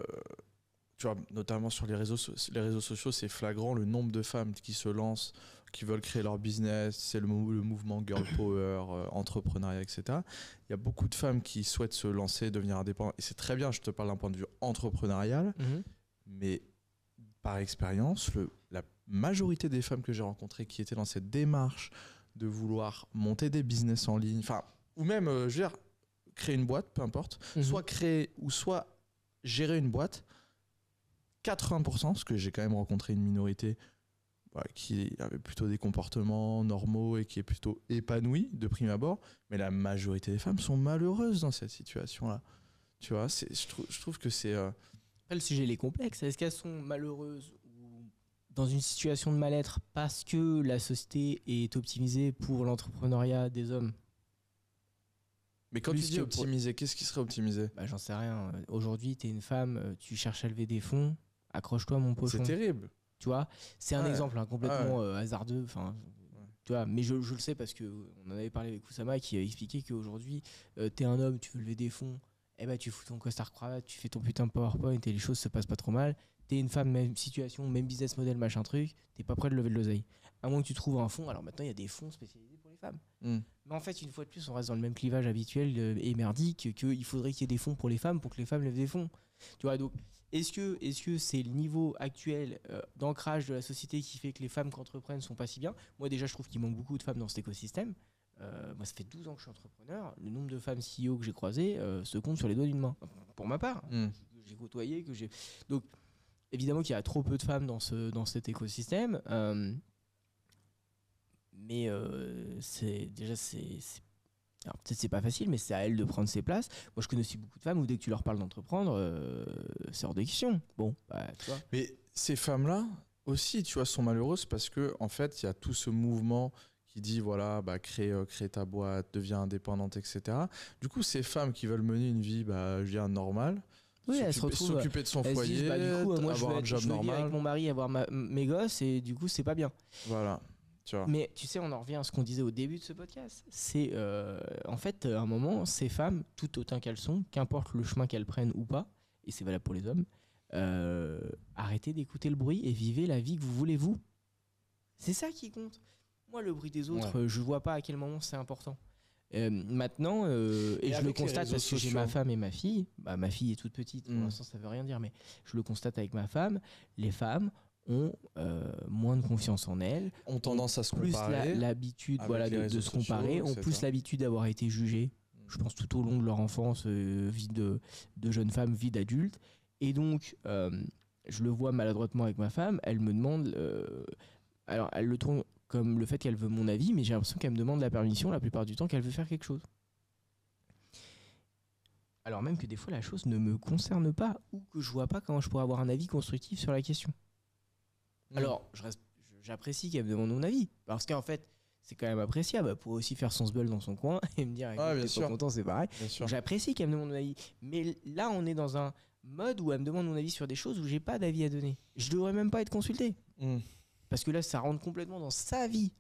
tu vois, notamment sur les réseaux, les réseaux sociaux, c'est flagrant le nombre de femmes qui se lancent qui veulent créer leur business, c'est le, mouvement girl power, euh, entrepreneuriat, etc. Il y a beaucoup de femmes qui souhaitent se lancer, devenir indépendantes. Et c'est très bien, je te parle d'un point de vue entrepreneurial, mhm. mais par expérience, la majorité des femmes que j'ai rencontrées qui étaient dans cette démarche de vouloir monter des business en ligne, enfin, ou même, euh, créer une boîte, peu importe, mhm. soit créer ou soit gérer une boîte, 80%, parce que j'ai quand même rencontré une minorité bah, qui avait plutôt des comportements normaux et qui est plutôt épanoui de prime abord, mais la majorité des femmes sont malheureuses dans cette situation-là. Tu vois, je, trouve que c'est. Euh, le sujet est complexe. Est-ce qu'elles sont malheureuses ou dans une situation de mal-être parce que la société est optimisée pour l'entrepreneuriat des hommes mais quand tu dis optimisé, qu'est-ce qui serait optimisé bah, J'en sais rien. Aujourd'hui, tu es une femme, euh, tu cherches à lever des fonds, accroche-toi, mon pauvre. C'est terrible. Tu vois, c'est un exemple hein, complètement euh, hasardeux. Enfin, mais je, le sais parce que on en avait parlé avec Kusama qui a expliqué qu'aujourd'hui, tu euh, t'es un homme, tu veux lever des fonds, eh ben tu fous ton costard cravate, tu fais ton putain de PowerPoint et les choses se passent pas trop mal. T'es une femme, même situation, même business model, machin truc, t'es pas prêt de lever de l'oseille. À moins que tu trouves un fonds, alors maintenant il y a des fonds spécialisés pour les femmes. Hmm. Mais en fait, une fois de plus, on reste dans le même clivage habituel euh, et merdique qu'il faudrait qu'il y ait des fonds pour les femmes pour que les femmes lèvent des fonds. Tu vois, donc est-ce que est-ce que c'est le niveau actuel euh, d'ancrage de la société qui fait que les femmes qui entreprennent sont pas si bien Moi déjà je trouve qu'il manque beaucoup de femmes dans cet écosystème. Euh, moi ça fait 12 ans que je suis entrepreneur, le nombre de femmes CEO que j'ai croisées euh, se compte sur les doigts d'une main. Pour ma part, hein. hmm. j'ai côtoyé, que j'ai donc évidemment qu'il y a trop peu de femmes dans ce dans cet écosystème. mais c'est déjà c'est alors peut c'est pas facile, mais c'est à elles de prendre ses places. Moi, je connais aussi beaucoup de femmes où dès que tu leur parles d'entreprendre, euh, c'est hors de question. Bon, bah, Mais ces femmes-là aussi, tu vois, sont malheureuses parce que en fait, il y a tout ce mouvement qui dit voilà, bah, euh, crée, ta boîte, deviens indépendante, etc. Du coup, ces femmes qui veulent mener une vie, bah, je normale. s'occuper de son foyer, du avoir un job je normal. avec mon mari, avoir mes gosses, et du coup, c'est pas bien. Voilà. Mais tu sais, on en revient à ce qu'on disait au début de ce podcast. C'est euh, en fait, à un moment, ces femmes, tout autant qu'elles sont, qu'importe le chemin qu'elles prennent ou pas, et c'est valable pour les hommes, euh, arrêtez d'écouter le bruit et vivez la vie que vous voulez vous. C'est ça qui compte. Moi, le bruit des autres, je je vois pas à quel moment c'est important. Euh, maintenant, et, je le constate parce que j'ai ma femme et ma fille. Bah, ma fille est toute petite, pour mm. l'instant ça veut rien dire, mais je le constate avec ma femme. Les femmes, ont euh, moins de confiance en elles, ont tendance à se plus comparer, l'habitude voilà de, se comparer, ont plus l'habitude d'avoir été jugées, je pense tout au long de leur enfance, euh, vie de, jeune femme, vie d'adulte, et donc euh, je le vois maladroitement avec ma femme, elle me demande, alors elle le trouve comme le fait qu'elle veut mon avis, mais j'ai l'impression qu'elle me demande la permission la plupart du temps qu'elle veut faire quelque chose. Alors même que des fois la chose ne me concerne pas ou que je vois pas comment je pourrais avoir un avis constructif sur la question. Mm. Alors, j'apprécie qu'elle me demande mon avis. Parce qu'en fait, c'est quand même appréciable. Elle pourrait aussi faire son seul dans son coin et me dire, ah, suis content, c'est pareil. J'apprécie qu'elle me demande mon avis. Mais là, on est dans un mode où elle me demande mon avis sur des choses où j'ai pas d'avis à donner. Je devrais même pas être consulté. Mm. Parce que là, ça rentre complètement dans sa vie.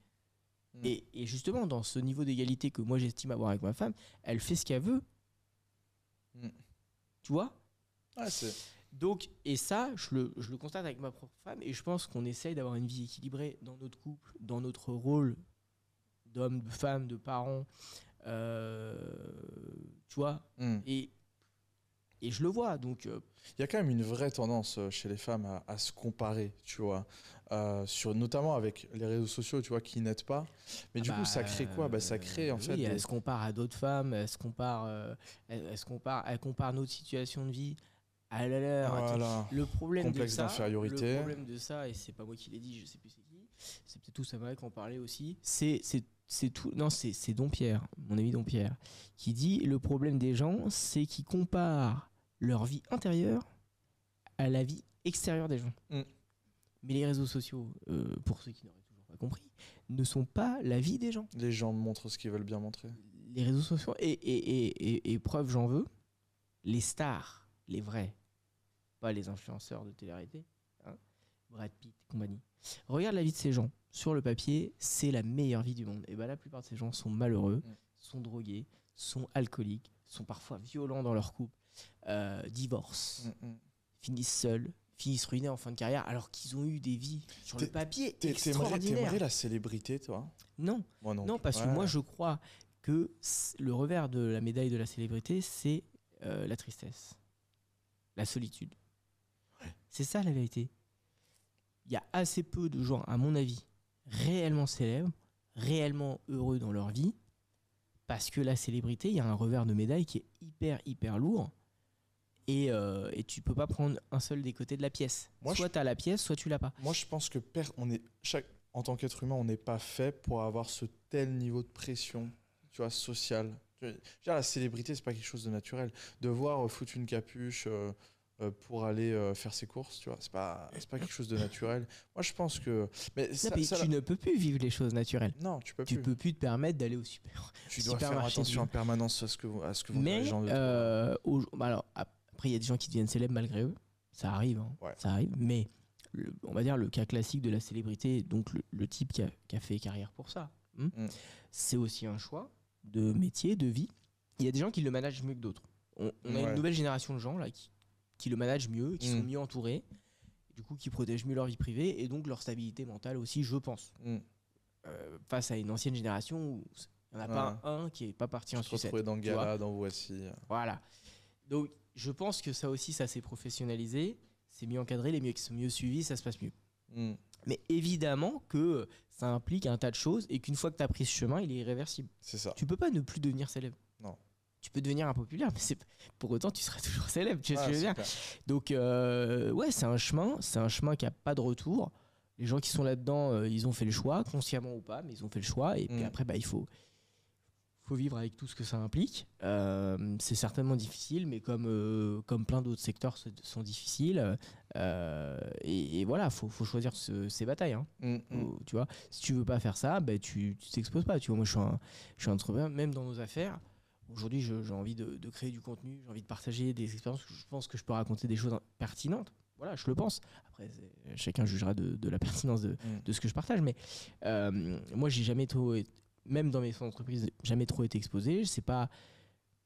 Mm. Et, justement, dans ce niveau d'égalité que moi j'estime avoir avec ma femme, elle fait ce qu'elle veut. Tu vois donc, et ça, je le, constate avec ma propre femme, et je pense qu'on essaye d'avoir une vie équilibrée dans notre couple, dans notre rôle d'homme, de femme, de parent, euh, tu vois. Hmm. Et, et je le vois, donc... Euh, Il y a quand même une vraie tendance euh, chez les femmes à, se comparer, tu vois, sur, notamment avec les réseaux sociaux, tu vois, qui n'aident pas. Mais ah du coup, ça bah, crée quoi bah, Ça crée, en fait... Elle se compare à d'autres femmes, elle se compare, elle, elle compare notre situation de vie ah à Le problème de ça, le problème de ça, et c'est pas moi qui l'ai dit, je sais plus c'est qui, c'est peut-être tout ça vrai en parlait aussi. C'est c'est tout. Non, c'est Dompierre, mon ami Pierre qui dit le problème des gens, c'est qu'ils comparent leur vie intérieure à la vie extérieure des gens. Mm. Mais les réseaux sociaux, euh, pour ceux qui n'auraient toujours pas compris, ne sont pas la vie des gens. Les gens montrent ce qu'ils veulent bien montrer. Les réseaux sociaux, et, et, et, et preuve, j'en veux, les stars, les vrais, pas les influenceurs de télé hein, Brad Pitt, compagnie. Regarde la vie de ces gens. Sur le papier, c'est la meilleure vie du monde. Et bien, la plupart de ces gens sont malheureux, mm. sont drogués, sont alcooliques, sont parfois violents dans leur couple, euh, divorcent, mm, mm. finissent seuls, finissent ruinés en fin de carrière, alors qu'ils ont eu des vies sur le papier extraordinaires. la célébrité, toi non. non. parce que moi, je crois que le revers de la médaille de la célébrité, c'est euh, la tristesse, la solitude. C'est ça la vérité. Il y a assez peu de gens, à mon avis, réellement célèbres, réellement heureux dans leur vie, parce que la célébrité, il y a un revers de médaille qui est hyper, hyper lourd. Et, euh, et tu peux pas prendre un seul des côtés de la pièce. Moi, soit tu as la pièce, soit tu l'as pas. Moi, je pense que on est... Chaque... en tant qu'être humain, on n'est pas fait pour avoir ce tel niveau de pression tu vois, sociale. la célébrité, c'est pas quelque chose de naturel. Devoir euh, foutre une capuche, euh, euh, pour aller euh, faire ses courses, tu vois. C'est pas, pas quelque chose de naturel. Moi, je pense que. Mais, tu ne peux plus vivre les choses naturelles. Non, tu peux plus. Tu peux plus te permettre d'aller au super. Tu dois faire attention en permanence à ce que, à ce que vont les gens. alors, après, il y a des gens qui deviennent célèbres malgré eux. Ça arrive, hein. ça arrive. Mais on va dire le cas classique de la célébrité, donc le, type qui a, fait carrière pour ça, hmm, hmm. c'est aussi un choix de métier, de vie. Il y a des gens qui le managent mieux que d'autres. On, a une nouvelle génération de gens là qui, qui le managent mieux, qui sont mm. mieux entourés, du coup qui protègent mieux leur vie privée et donc leur stabilité mentale aussi, je pense. Mm. Euh, face à une ancienne génération où il n'y en a pas un qui n'est pas parti en sucette. dans Gala, dans Voici. Euh. Voilà. Donc je pense que ça aussi, ça s'est professionnalisé, c'est mieux encadré, les mieux qui sont mieux suivis, ça se passe mieux. Mm. Mais évidemment que ça implique un tas de choses et qu'une fois que tu as pris ce chemin, il est irréversible. C'est ça. Tu peux pas ne plus devenir célèbre tu peux devenir impopulaire, mais c'est pour autant tu seras toujours célèbre. Tu vois ce que je veux ah, dire Donc euh, ouais, c'est un chemin, c'est un chemin qui a pas de retour. Les gens qui sont là-dedans, euh, ils ont fait le choix, consciemment ou pas, mais ils ont fait le choix. Et puis mm. après, bah, il faut, faut vivre avec tout ce que ça implique. Euh, c'est certainement difficile, mais comme, comme plein d'autres secteurs sont difficiles, et, voilà, faut, faut choisir ses batailles. Hein. Mm, mm. tu vois, si tu veux pas faire ça, bah, tu t'exposes pas. Tu vois, moi, je suis je suis un entrepreneur, même dans nos affaires Aujourd'hui, j'ai envie de, créer du contenu, j'ai envie de partager des expériences. Je pense que je peux raconter des choses pertinentes. Voilà, je le pense. Après, chacun jugera de, la pertinence mm. de, ce que je partage. Mais euh, moi, j'ai jamais trop, même dans mes entreprises, jamais trop été exposé. C'est pas,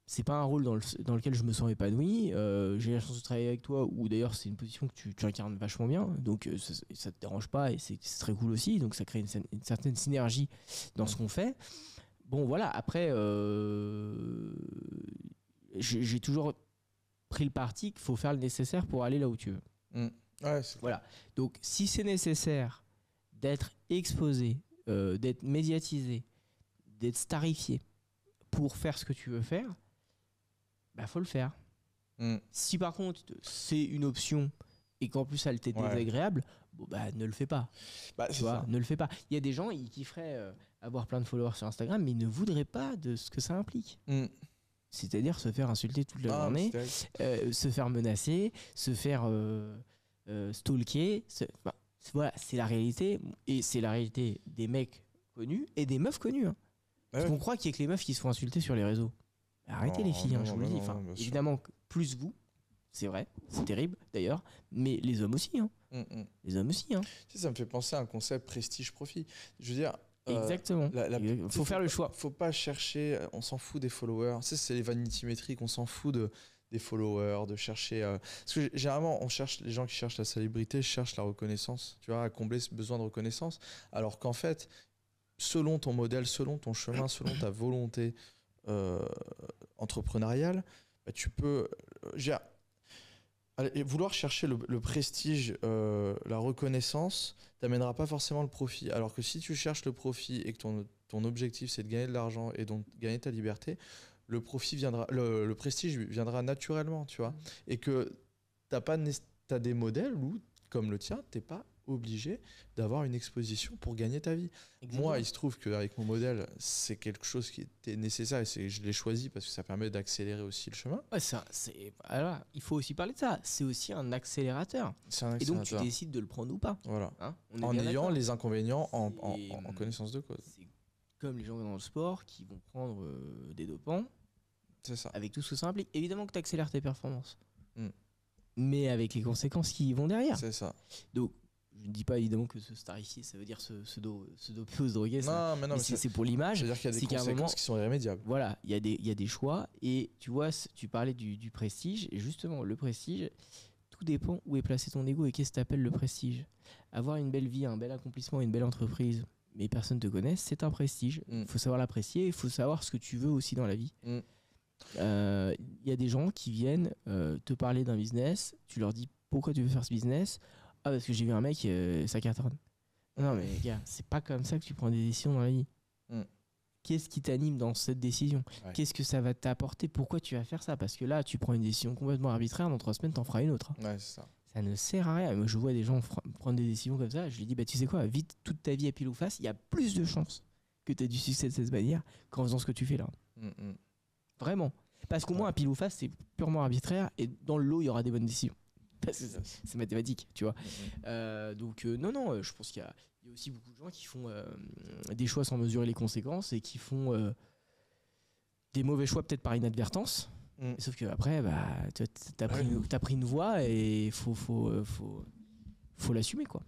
c'est pas un rôle dans, lequel je me sens épanoui. Euh, j'ai la chance de travailler avec toi, ou d'ailleurs, c'est une position que tu, incarnes vachement bien. Donc, euh, ça, ne te dérange pas et c'est très cool aussi. Donc, ça crée une certaine synergie dans mm. ce qu'on fait bon, voilà, après, euh, j'ai toujours pris le parti qu'il faut faire le nécessaire pour aller là où tu veux. Mm. voilà. Donc, si c'est nécessaire d'être exposé, euh, d'être médiatisé, d'être starifié pour faire ce que tu veux faire, bah faut le faire. Mm. Si par contre c'est une option et qu'en plus elle t'est désagréable, bah, ne le fais pas. Bah, ne le fais pas. Il y a des gens qui kifferaient euh, avoir plein de followers sur Instagram, mais ils ne voudraient pas de ce que ça implique. Mm. C'est-à-dire se faire insulter toute la ah, journée, euh, se faire menacer, se faire euh, euh stalker. voilà, c'est la réalité. Et c'est la réalité des mecs connus et des meufs connues. On hein. qu'on croit qu'il y a que les meufs qui se font insulter sur les réseaux. Arrêtez les oh, filles, hein, je vous le bah dis. Bah évidemment, plus vous, c'est vrai, c'est terrible d'ailleurs, mais les hommes aussi. Hein. Mm, mm. Les hommes aussi. Hein. Ça, ça, me fait penser à un concept prestige-profit. Je veux dire. Euh, Exactement. faut faire le choix. Faut pas chercher, euh, on s'en fout des followers. Tu sais, c'est les vanity métriques, on s'en fout des followers, de chercher. Euh, parce que généralement, on cherche, les gens qui cherchent la célébrité cherchent la reconnaissance, tu vois, à combler ce besoin de reconnaissance. Alors qu'en fait, selon ton modèle, selon ton chemin, selon ta volonté entrepreneuriale, bah, tu peux. Et vouloir chercher le, prestige, euh, la reconnaissance, t'amènera pas forcément le profit. Alors que si tu cherches le profit et que ton, ton objectif c'est de gagner de l'argent et donc gagner ta liberté, le profit viendra, le, prestige viendra naturellement, tu vois. Mm. Et que t'as pas, as des modèles où, comme le tien, t'es pas obligé d'avoir une exposition pour gagner ta vie. Moi, il se trouve qu'avec mon modèle, c'est quelque chose qui était nécessaire et je l'ai choisi parce que ça permet d'accélérer aussi le chemin. ça, voilà, il faut aussi parler de ça. C'est aussi un accélérateur. Et donc, tu décides de le prendre ou pas. Voilà. Hein, en ayant les inconvénients en, connaissance de cause. C'est comme les gens dans le sport qui vont prendre euh, des dopants. C'est ça. Avec tout ce que ça implique. Évidemment que tu accélères tes performances. Hmm. mais avec les conséquences qui vont derrière. C'est ça. Donc, je ne dis pas évidemment que se ici ça veut dire se, se, do, se doper ou se droguer. Non, mais non, c'est pour l'image. C'est-à-dire qu'il y a des conséquences qui sont irrémédiables. Voilà, il y, a des, des choix. Et tu vois, tu parlais du, prestige. Et justement, le prestige, tout dépend où est placé ton ego et qu'est-ce que tu appelles le prestige. Avoir une belle vie, un bel accomplissement, une belle entreprise, mais personne ne te connaît, c'est un prestige. Il mm. faut savoir l'apprécier, il faut savoir ce que tu veux aussi dans la vie. Mm. Euh, il y a des gens qui viennent euh, te parler d'un business, tu leur dis pourquoi tu veux faire ce business ah, parce que j'ai vu un mec, ça euh, cartonne. Non, mais gars, c'est pas comme ça que tu prends des décisions dans la vie. Mm. Qu'est-ce qui t'anime dans cette décision Qu'est-ce que ça va t'apporter Pourquoi tu vas faire ça Parce que là, tu prends une décision complètement arbitraire, dans trois semaines, t'en feras une autre. ça. ne sert à rien. Moi, je vois des gens prendre des décisions comme ça, je lui dis, bah, tu sais quoi, vite toute ta vie à pile ou face, il y a plus de chances que tu aies du succès de cette manière qu'en faisant ce que tu fais là. Mm, mm. Vraiment. Parce qu'au moins, à pile ou face, c'est purement arbitraire et dans le lot, il y aura des bonnes décisions. c'est mathématique, tu vois. Euh, donc euh, non, non, euh, je pense qu'il y, a aussi beaucoup de gens qui font des choix sans mesurer les conséquences et qui font des mauvais choix peut-être par inadvertance. Mm. Sauf que après, bah, pris, as pris une voie et faut, faut, faut, faut l'assumer, quoi.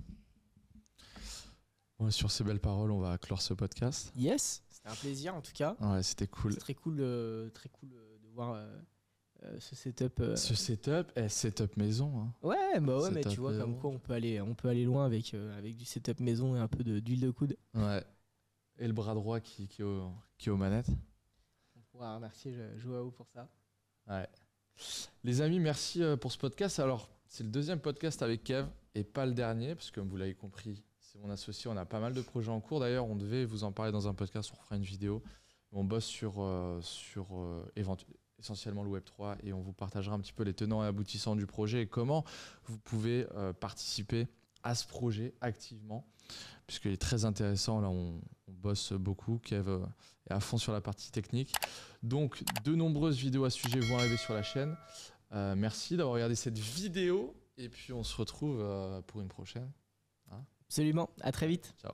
sur ces belles paroles, on va clore ce podcast. Yes, c'était un plaisir en tout cas. Ouais, c'était cool. Très cool, très cool de voir euh, ce setup. Euh, ce setup, eh, setup maison. Hein. Ouais, bah ouais, mais tu vois, comme quoi on peut aller, on peut aller loin avec, euh, avec du setup maison et un peu d'huile de, coude. Ouais. Et le bras droit qui, qui, est, aux manettes. On pourra remercier Joao pour ça. Ouais. Les amis, merci pour ce podcast. Alors, c'est le deuxième podcast avec Kev et pas le dernier, parce que comme vous l'avez compris, c'est mon associé. On a pas mal de projets en cours. D'ailleurs, on devait vous en parler dans un podcast, on fera une vidéo. On bosse sur, sur éventuellement essentiellement le Web3 et on vous partagera un petit peu les tenants et aboutissants du projet et comment vous pouvez euh, participer à ce projet activement, puisqu'il est très intéressant. Là, on, bosse beaucoup. Kev euh, est à fond sur la partie technique. Donc, de nombreuses vidéos à ce sujet vont arriver sur la chaîne. Euh, merci d'avoir regardé cette vidéo. Et puis, on se retrouve pour une prochaine. Hein. Absolument. À très vite. Ciao.